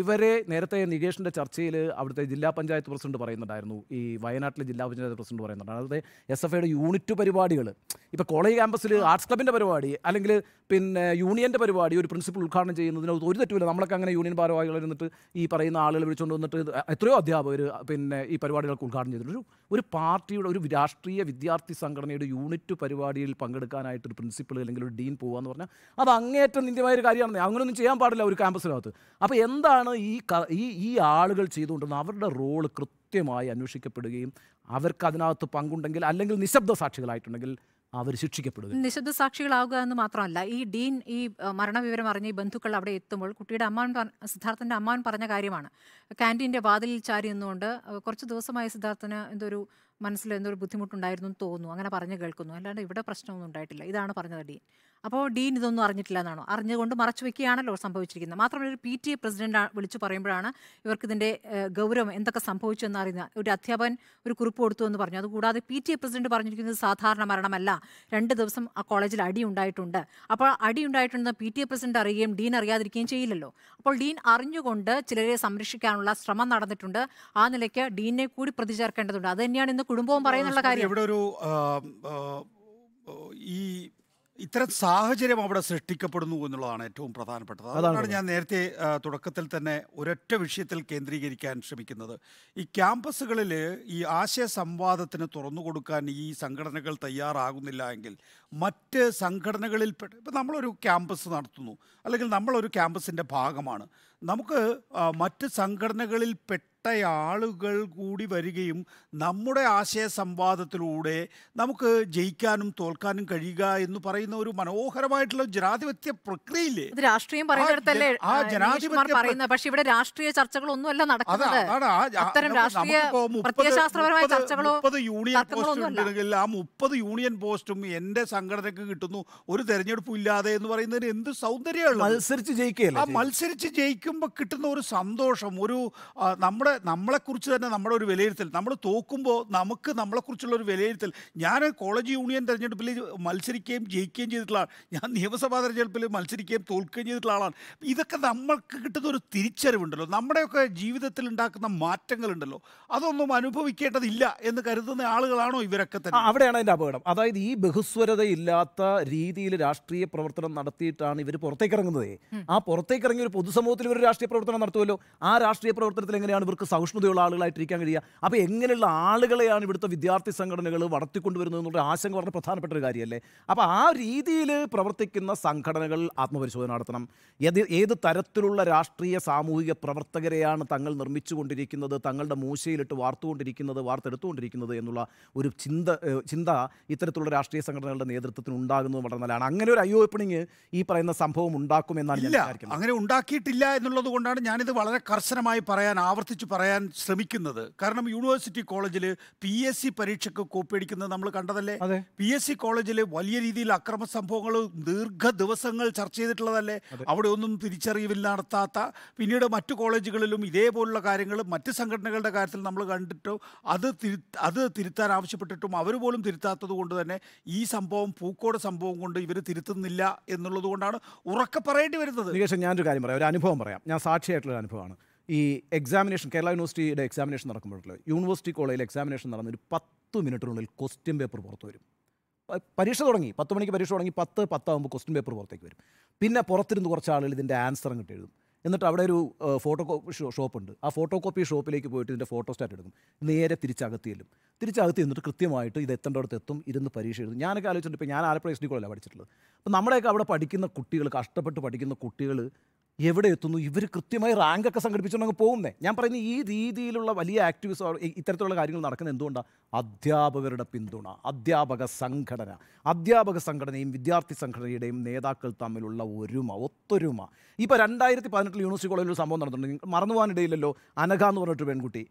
ഇവരെ നേരത്തെ നികേഷിന്റെ ചർച്ചയിൽ അവിടുത്തെ ജില്ലാ പഞ്ചായത്ത് പ്രസിഡന്റ് പറയുന്നുണ്ടായിരുന്നു ഈ വയനാട്ടിലെ ജില്ലാ പഞ്ചായത്ത് പ്രസിഡന്റ് പറയുന്നുണ്ടായിരുന്നു അതായത് എസ് എഫ് ഐയുടെ യൂണിറ്റ് പരിപാടികൾ ഇപ്പൊ കോളേജ് ക്യാമ്പസിൽ ആർട്സ് ക്ലബിന്റെ പരിപാടി അല്ലെങ്കിൽ പിന്നെ യൂണിയന്റെ പരിപാടി ഒരു പ്രിൻസിപ്പൽ ഉദ്ഘാടനം ചെയ്യുന്നതിന് ഒരു തെറ്റുമില്ല നമ്മളൊക്കെ അങ്ങനെ യൂണിയൻ ഭാരവാഹികൾ ഇരുന്നിട്ട് ഈ പറയുന്ന ആളുകൾ വിളിച്ചുകൊണ്ട് വന്നിട്ട് എത്രയോ അധ്യാപകർ പിന്നെ ഈ പരിപാടികൾക്ക് ഉദ്ഘാടനം ചെയ്തിട്ടുണ്ട് ഒരു പാർട്ടിയുടെ ഒരു രാഷ്ട്രീയ വിദ്യാർത്ഥി സംഘടനയുടെ യൂണിറ്റ് പരിപാടിയിൽ പങ്കെടുക്കാനായിട്ട് ഒരു പ്രിൻസിപ്പൾ അല്ലെങ്കിൽ ഒരു ഡീൻ പോകുക എന്ന് പറഞ്ഞാൽ അത് അങ്ങേറ്റം നിന്ദ്യമായ ഒരു കാര്യമാണ് അങ്ങനെയൊന്നും ചെയ്യാൻ പാടില്ല ഒരു ക്യാമ്പസിനകത്ത് അപ്പോൾ എന്താണ് ഈ ഈ ഈ ആളുകൾ ചെയ്തുകൊണ്ടിരുന്ന അവരുടെ റോള് കൃത്യമായി അന്വേഷിക്കപ്പെടുകയും അവർക്ക് അതിനകത്ത് പങ്കുണ്ടെങ്കിൽ അല്ലെങ്കിൽ നിശബ്ദ സാക്ഷികളായിട്ടുണ്ടെങ്കിൽ അവർ ശിക്ഷിക്കപ്പെടുക നിശബ്ദ സാക്ഷികളാവുക എന്ന് മാത്രമല്ല ഈ ഡീൻ ഈ മരണവിവരം അറിഞ്ഞ ഈ ബന്ധുക്കൾ അവിടെ എത്തുമ്പോൾ കുട്ടിയുടെ അമ്മാൻ സിദ്ധാർത്ഥന്റെ അമ്മാൻ പറഞ്ഞ കാര്യമാണ് കാൻറ്റീൻ്റെ വാതിലിൽ ചാരി നിന്നുകൊണ്ട് കുറച്ച് ദിവസമായി സിദ്ധാർത്ഥന് എന്തൊരു മനസ്സിൽ എന്തോ ബുദ്ധിമുട്ടുണ്ടായിരുന്നു എന്ന് തോന്നുന്നു അങ്ങനെ പറഞ്ഞു കേൾക്കുന്നു അല്ലാണ്ട് ഇവിടെ പ്രശ്നമൊന്നും ഉണ്ടായിട്ടില്ല ഇതാണ് പറഞ്ഞത് ഡീൻ അപ്പോൾ ഡീൻ ഇതൊന്നും അറിഞ്ഞിട്ടില്ല എന്നാണോ അറിഞ്ഞുകൊണ്ട് മറച്ചു വെക്കുകയാണല്ലോ സംഭവിച്ചിരിക്കുന്നത് മാത്രമല്ല ഒരു പി ടി എ പ്രസിഡന്റ് വിളിച്ചു പറയുമ്പോഴാണ് ഇതിന്റെ ഗൗരവം എന്തൊക്കെ സംഭവിച്ചു എന്നറിയുന്ന ഒരു അധ്യാപകൻ ഒരു കുറിപ്പ് കൊടുത്തു എന്ന് പറഞ്ഞു അതുകൂടാതെ പി ടി എ പ്രസിഡന്റ് പറഞ്ഞിരിക്കുന്നത് സാധാരണ മരണമല്ല രണ്ട് ദിവസം ആ കോളേജിൽ അടി ഉണ്ടായിട്ടുണ്ട് അപ്പോൾ അടി ഉണ്ടായിട്ടുണ്ടെന്ന് പി ടി എ പ്രസിഡന്റ് അറിയുകയും ഡീൻ അറിയാതിരിക്കുകയും ചെയ്യില്ലല്ലോ അപ്പോൾ ഡീൻ അറിഞ്ഞുകൊണ്ട് ചിലരെ സംരക്ഷിക്കാനുള്ള ശ്രമം നടന്നിട്ടുണ്ട് ആ നിലയ്ക്ക് ഡീനെ കൂടി പ്രതിചേർക്കേണ്ടതുണ്ട് അത് തന്നെയാണ് ഇന്ന് കുടുംബവും പറയുന്നുള്ള കാര്യം ഇവിടെ ഒരു ഈ ഇത്തരം സാഹചര്യം അവിടെ സൃഷ്ടിക്കപ്പെടുന്നു എന്നുള്ളതാണ് ഏറ്റവും പ്രധാനപ്പെട്ടത് അതുകൊണ്ടാണ് ഞാൻ നേരത്തെ തുടക്കത്തിൽ തന്നെ ഒരൊറ്റ വിഷയത്തിൽ കേന്ദ്രീകരിക്കാൻ ശ്രമിക്കുന്നത് ഈ ക്യാമ്പസുകളിൽ ഈ ആശയ സംവാദത്തിന് തുറന്നു കൊടുക്കാൻ ഈ സംഘടനകൾ തയ്യാറാകുന്നില്ല എങ്കിൽ മറ്റ് സംഘടനകളിൽ ഇപ്പം നമ്മളൊരു ക്യാമ്പസ് നടത്തുന്നു അല്ലെങ്കിൽ നമ്മളൊരു ക്യാമ്പസിൻ്റെ ഭാഗമാണ് നമുക്ക് മറ്റ് സംഘടനകളിൽ പെട്ട് പെട്ടയാളുകൾ കൂടി വരികയും നമ്മുടെ ആശയ സംവാദത്തിലൂടെ നമുക്ക് ജയിക്കാനും തോൽക്കാനും കഴിയുക എന്ന് പറയുന്ന ഒരു മനോഹരമായിട്ടുള്ള ജനാധിപത്യ പ്രക്രിയയില്ലേ രാഷ്ട്രീയം പറയുന്നിടത്തല്ലേ ആ ജനാധിപത്യം പറയുന്നത് പക്ഷെ ഇവിടെ രാഷ്ട്രീയ അല്ല നടക്കുന്നത് യൂണിയൻ പോസ്റ്റ് ഉണ്ടെങ്കിൽ ആ മുപ്പത് യൂണിയൻ പോസ്റ്റും എന്റെ സംഘടനക്ക് കിട്ടുന്നു ഒരു തെരഞ്ഞെടുപ്പും ഇല്ലാതെ എന്ന് പറയുന്നതിന് എന്ത് സൗന്ദര്യമുള്ള മത്സരിച്ച് ജയിക്കുക ആ മത്സരിച്ച് ജയിക്കുമ്പോൾ കിട്ടുന്ന ഒരു സന്തോഷം ഒരു നമ്മുടെ നമ്മുടെ നമ്മളെക്കുറിച്ച് തന്നെ നമ്മുടെ ഒരു വിലയിരുത്തൽ നമ്മൾ തോക്കുമ്പോൾ നമുക്ക് നമ്മളെക്കുറിച്ചുള്ള ഒരു വിലയിരുത്തൽ ഞാൻ കോളേജ് യൂണിയൻ തിരഞ്ഞെടുപ്പിൽ മത്സരിക്കുകയും ജയിക്കുകയും ചെയ്തിട്ടുള്ള ഞാൻ നിയമസഭാ തിരഞ്ഞെടുപ്പിൽ മത്സരിക്കുകയും തോൽക്കുകയും ചെയ്തിട്ടുള്ള ആളാണ് ഇതൊക്കെ നമ്മൾക്ക് കിട്ടുന്ന ഒരു തിരിച്ചറിവുണ്ടല്ലോ നമ്മുടെയൊക്കെ ജീവിതത്തിൽ ഉണ്ടാക്കുന്ന മാറ്റങ്ങളുണ്ടല്ലോ അതൊന്നും അനുഭവിക്കേണ്ടതില്ല എന്ന് കരുതുന്ന ആളുകളാണോ ഇവരൊക്കെ തന്നെ അവിടെയാണ് അതിൻ്റെ അപകടം അതായത് ഈ ബഹുസ്വരതയില്ലാത്ത രീതിയിൽ രാഷ്ട്രീയ പ്രവർത്തനം നടത്തിയിട്ടാണ് ഇവർ പുറത്തേക്ക് ഇറങ്ങുന്നത് ആ പുറത്തേക്ക് ഇറങ്ങി ഒരു പൊതുസമൂഹത്തിൽ ഒരു രാഷ്ട്രീയ പ്രവർത്തനം നടത്തുമല്ലോ ആ രാഷ്ട്രീയ പ്രവർത്തനത്തിൽ എങ്ങനെയാണ് ഇവർ അവർക്ക് സൗഷ്മതയുള്ള ആളുകളായിട്ടിരിക്കാൻ കഴിയുക അപ്പോൾ എങ്ങനെയുള്ള ആളുകളെയാണ് ഇവിടുത്തെ വിദ്യാർത്ഥി സംഘടനകൾ വളർത്തിക്കൊണ്ടുവരുന്നത് എന്നുള്ള ആശങ്ക വളരെ പ്രധാനപ്പെട്ട ഒരു കാര്യമല്ലേ അപ്പോൾ ആ രീതിയിൽ പ്രവർത്തിക്കുന്ന സംഘടനകൾ ആത്മപരിശോധന നടത്തണം ഏത് ഏത് തരത്തിലുള്ള രാഷ്ട്രീയ സാമൂഹിക പ്രവർത്തകരെയാണ് തങ്ങൾ നിർമ്മിച്ചുകൊണ്ടിരിക്കുന്നത് തങ്ങളുടെ മൂശയിലിട്ട് വാർത്തുകൊണ്ടിരിക്കുന്നത് വാർത്തെടുത്തുകൊണ്ടിരിക്കുന്നത് എന്നുള്ള ഒരു ചിന്ത ചിന്ത ഇത്തരത്തിലുള്ള രാഷ്ട്രീയ സംഘടനകളുടെ നേതൃത്വത്തിന് ഉണ്ടാകുന്നത് വളരെ നല്ലതാണ് അങ്ങനെ ഒരു അയ്യോ ഓപ്പണിങ് ഈ പറയുന്ന സംഭവം ഉണ്ടാക്കുമെന്നാണ് ഞാൻ അങ്ങനെ ഉണ്ടാക്കിയിട്ടില്ല എന്നുള്ളത് കൊണ്ടാണ് ഞാനിത് വളരെ കർശനമായി പറയാൻ ആവർത്തിച്ച് പറയാൻ ശ്രമിക്കുന്നത് കാരണം യൂണിവേഴ്സിറ്റി കോളേജിൽ പി എസ് സി പരീക്ഷയ്ക്ക് കോപ്പിയടിക്കുന്നത് നമ്മൾ കണ്ടതല്ലേ പി എസ് സി കോളേജിൽ വലിയ രീതിയിൽ അക്രമ സംഭവങ്ങൾ ദീർഘ ദിവസങ്ങൾ ചർച്ച ചെയ്തിട്ടുള്ളതല്ലേ അവിടെ ഒന്നും തിരിച്ചറിവിൽ നടത്താത്ത പിന്നീട് മറ്റു കോളേജുകളിലും ഇതേപോലുള്ള കാര്യങ്ങൾ മറ്റ് സംഘടനകളുടെ കാര്യത്തിൽ നമ്മൾ കണ്ടിട്ടും അത് തിരു അത് തിരുത്താൻ ആവശ്യപ്പെട്ടിട്ടും അവർ പോലും തിരുത്താത്തത് കൊണ്ട് തന്നെ ഈ സംഭവം പൂക്കോട് സംഭവം കൊണ്ട് ഇവർ തിരുത്തുന്നില്ല എന്നുള്ളത് കൊണ്ടാണ് ഉറക്കെ പറയേണ്ടി വരുന്നത് ഞാനൊരു കാര്യം പറയാം ഒരു അനുഭവം പറയാം ഞാൻ സാക്ഷിയായിട്ടുള്ള അനുഭവമാണ് ഈ എക്സാമിനേഷൻ കേരള യൂണിവേഴ്സിറ്റിയുടെ എക്സാമിനേഷൻ നടക്കുമ്പോഴുള്ള യൂണിവേഴ്സിറ്റി കോളേജിൽ എക്സാമിനേഷൻ നടന്നൊരു പത്ത് മിനിറ്റിനുള്ളിൽ ക്വസ്റ്റ്യൻ പേപ്പർ പുറത്ത് വരും പരീക്ഷ തുടങ്ങി പത്ത് മണിക്ക് പരീക്ഷ തുടങ്ങി പത്ത് പത്താകുമ്പോൾ ക്വസ്റ്റ്യൻ പേപ്പർ പുറത്തേക്ക് വരും പിന്നെ പുറത്തിരുന്ന് കുറച്ച് ആളുകൾ ഇതിൻ്റെ ആൻസർ അങ്ങോട്ട് എഴുതും എന്നിട്ട് അവിടെ ഒരു ഫോട്ടോ കോപ്പി ഷോപ്പുണ്ട് ആ ഫോട്ടോ കോപ്പി ഷോപ്പിലേക്ക് പോയിട്ട് ഇതിൻ്റെ ഫോട്ടോ സ്റ്റാറ്റ് എടുക്കും നേരെ തിരിച്ചകത്ത് ചെല്ലും തിരിച്ചകത്ത് നിന്നിട്ട് കൃത്യമായിട്ട് ഇത് എത്തേണ്ടടുത്ത് എത്തും ഇരുന്ന് പരീക്ഷ എഴുതും ഞാനൊക്കെ ആലോചിച്ചിട്ടുണ്ട് ഇപ്പോൾ ഞാൻ ആലപ്പുഴ എസ് ഡി കോളല്ല പഠിച്ചിട്ടുള്ളത് അപ്പോൾ നമ്മുടെയൊക്കെ അവിടെ പഠിക്കുന്ന കുട്ടികൾ കഷ്ടപ്പെട്ട് പഠിക്കുന്ന കുട്ടികൾ എവിടെ എത്തുന്നു ഇവർ കൃത്യമായി റാങ്കൊക്കെ സംഘടിപ്പിച്ചുകൊണ്ടങ്ങ് പോകുന്നേ ഞാൻ പറയുന്ന ഈ രീതിയിലുള്ള വലിയ ആക്ടിവിസ് ഇത്തരത്തിലുള്ള കാര്യങ്ങൾ നടക്കുന്നത് എന്തുകൊണ്ടാണ് അധ്യാപകരുടെ പിന്തുണ അധ്യാപക സംഘടന അധ്യാപക സംഘടനയും വിദ്യാർത്ഥി സംഘടനയുടെയും നേതാക്കൾ തമ്മിലുള്ള ഒരുമ ഒത്തൊരുമ ഇപ്പോൾ രണ്ടായിരത്തി പതിനെട്ടിൽ യൂണിവേഴ്സിറ്റി കോളേജിൽ ഒരു സംഭവം നടന്നിട്ടുണ്ട് പോകാനിടയില്ലല്ലോ അനഘ എന്ന് പറഞ്ഞിട്ട് പെൺകുട്ടി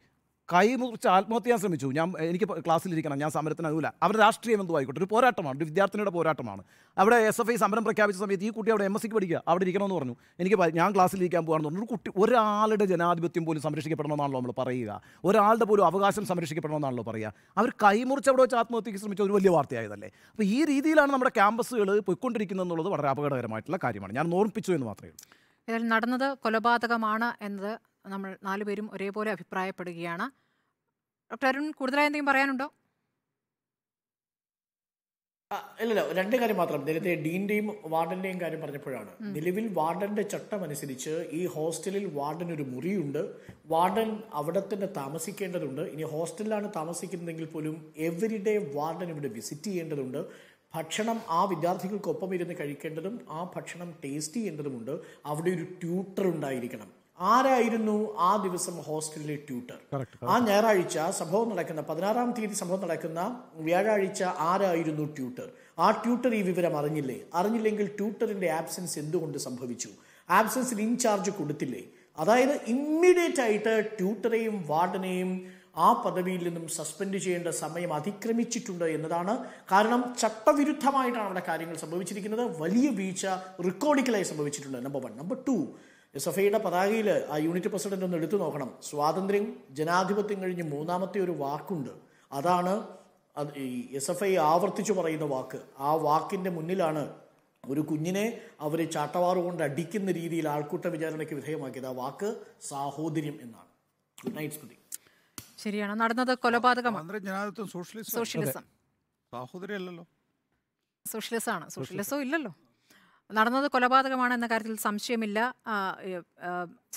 മുറിച്ച് ആത്മഹത്യ ചെയ്യാൻ ശ്രമിച്ചു ഞാൻ എനിക്ക് ക്ലാസ്സിലിരിക്കണം ഞാൻ സമരത്തിന് അതുമില്ല അവരുടെ രാഷ്ട്രീയം എന്തോ ആയിക്കോട്ടെ ഒരു പോരാട്ടമാണ് ഒരു വിദ്യാർത്ഥിനിയുടെ പോരാട്ടമാണ് അവിടെ എസ് എഫ് ഐ സമരം പ്രഖ്യാപിച്ച സമയത്ത് ഈ കുട്ടി അവിടെ എം എസ് സിക്ക് പഠിക്കുക അവിടെ ഇരിക്കണമെന്ന് പറഞ്ഞു എനിക്ക് ഞാൻ ക്ലാസ്സിലിരിക്കാൻ പോകാമെന്ന് പറഞ്ഞു ഒരു കുട്ടി ഒരാളുടെ ജനാധിപത്യം പോലും സംരക്ഷിക്കപ്പെടണമെന്നാണല്ലോ നമ്മൾ പറയുക ഒരാളുടെ പോലും അവകാശം സംരക്ഷിക്കപ്പെടണമെന്നാണല്ലോ പറയുക അവർ കൈമുറിച്ച് അവിടെ വെച്ച് ആത്മഹത്യയ്ക്ക് ശ്രമിച്ച ഒരു വലിയ വാർത്തയായതല്ലേ അപ്പോൾ ഈ രീതിയിലാണ് നമ്മുടെ ക്യാമ്പസുകൾ പോയിക്കൊണ്ടിരിക്കുന്നത് എന്നുള്ളത് വളരെ അപകടകരമായിട്ടുള്ള കാര്യമാണ് ഞാൻ ഓർമ്മിപ്പിച്ചു എന്ന് മാത്രമേ ഉള്ളൂ നടന്നത് കൊലപാതകമാണ് എന്നത് നമ്മൾ നാലുപേരും ഒരേപോലെ അഭിപ്രായപ്പെടുകയാണ് ഡോക്ടർ അരുൺ കൂടുതലായി എന്തെങ്കിലും പറയാനുണ്ടോ ഇല്ലല്ലോ രണ്ട് കാര്യം മാത്രം നേരത്തെ ഡീന്റെയും വാർഡന്റെയും കാര്യം പറഞ്ഞപ്പോഴാണ് നിലവിൽ വാർഡന്റെ ചട്ടം അനുസരിച്ച് ഈ ഹോസ്റ്റലിൽ വാർഡൻ ഒരു മുറിയുണ്ട് വാർഡൻ അവിടെ തന്നെ താമസിക്കേണ്ടതുണ്ട് ഇനി ഹോസ്റ്റലിലാണ് താമസിക്കുന്നതെങ്കിൽ പോലും എവറി ഡേ വാർഡൻ ഇവിടെ വിസിറ്റ് ചെയ്യേണ്ടതുണ്ട് ഭക്ഷണം ആ വിദ്യാർത്ഥികൾക്കൊപ്പം ഇരുന്ന് കഴിക്കേണ്ടതും ആ ഭക്ഷണം ടേസ്റ്റ് ചെയ്യേണ്ടതുമുണ്ട് അവിടെ ഒരു ട്യൂട്ടർ ഉണ്ടായിരിക്കണം ആരായിരുന്നു ആ ദിവസം ഹോസ്റ്റലിലെ ട്യൂട്ടർ ആ ഞായറാഴ്ച സംഭവം നടക്കുന്ന പതിനാറാം തീയതി സംഭവം നടക്കുന്ന വ്യാഴാഴ്ച ആരായിരുന്നു ട്യൂട്ടർ ആ ട്യൂട്ടർ ഈ വിവരം അറിഞ്ഞില്ലേ അറിഞ്ഞില്ലെങ്കിൽ ട്യൂട്ടറിന്റെ ആബ്സെൻസ് എന്തുകൊണ്ട് സംഭവിച്ചു ആബ്സെൻസിൽ ഇൻചാർജ് കൊടുത്തില്ലേ അതായത് ഇമ്മീഡിയറ്റ് ആയിട്ട് ട്യൂട്ടറെയും വാർഡനെയും ആ പദവിയിൽ നിന്നും സസ്പെൻഡ് ചെയ്യേണ്ട സമയം അതിക്രമിച്ചിട്ടുണ്ട് എന്നതാണ് കാരണം ചട്ടവിരുദ്ധമായിട്ടാണ് അവിടെ കാര്യങ്ങൾ സംഭവിച്ചിരിക്കുന്നത് വലിയ വീഴ്ച റെക്കോർഡിക്കലായി സംഭവിച്ചിട്ടുണ്ട് number one number two S F ഐയുടെ പതാകയിൽ ആ യൂണിറ്റ് പ്രസിഡന്റ് ഒന്ന് എടുത്തു നോക്കണം സ്വാതന്ത്ര്യം ജനാധിപത്യം കഴിഞ്ഞ് മൂന്നാമത്തെ ഒരു വാക്കുണ്ട് അതാണ് ഈ എസ് എഫ് ഐ ആവർത്തിച്ചു പറയുന്ന വാക്ക് ആ വാക്കിൻ്റെ മുന്നിലാണ് ഒരു കുഞ്ഞിനെ അവർ ചാട്ടവാറുകൊണ്ട് കൊണ്ട് അടിക്കുന്ന രീതിയിൽ ആൾക്കൂട്ട വിചാരണയ്ക്ക് വിധേയമാക്കിയത് ആ വാക്ക് സാഹോദര്യം എന്നാണ് ഗുഡ് നൈറ്റ് സ്മൃതി ശരിയാണ് നടന്നത് കൊലപാതകം സോഷ്യലിസം സോഷ്യലിസം സാഹോദര്യം അല്ലല്ലോ സോഷ്യലിസം ആണ് സോഷ്യലിസം ഇല്ലല്ലോ നടന്നത് കൊലപാതകമാണെന്ന കാര്യത്തിൽ സംശയമില്ല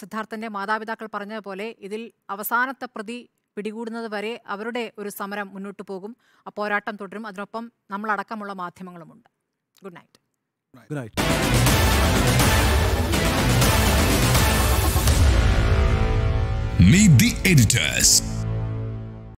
സിദ്ധാർത്ഥൻ്റെ മാതാപിതാക്കൾ പറഞ്ഞതുപോലെ ഇതിൽ അവസാനത്തെ പ്രതി പിടികൂടുന്നത് വരെ അവരുടെ ഒരു സമരം മുന്നോട്ട് പോകും ആ പോരാട്ടം തുടരും അതിനൊപ്പം നമ്മളടക്കമുള്ള മാധ്യമങ്ങളുമുണ്ട് ഗുഡ് നൈറ്റ് ഗുഡ് നൈറ്റ്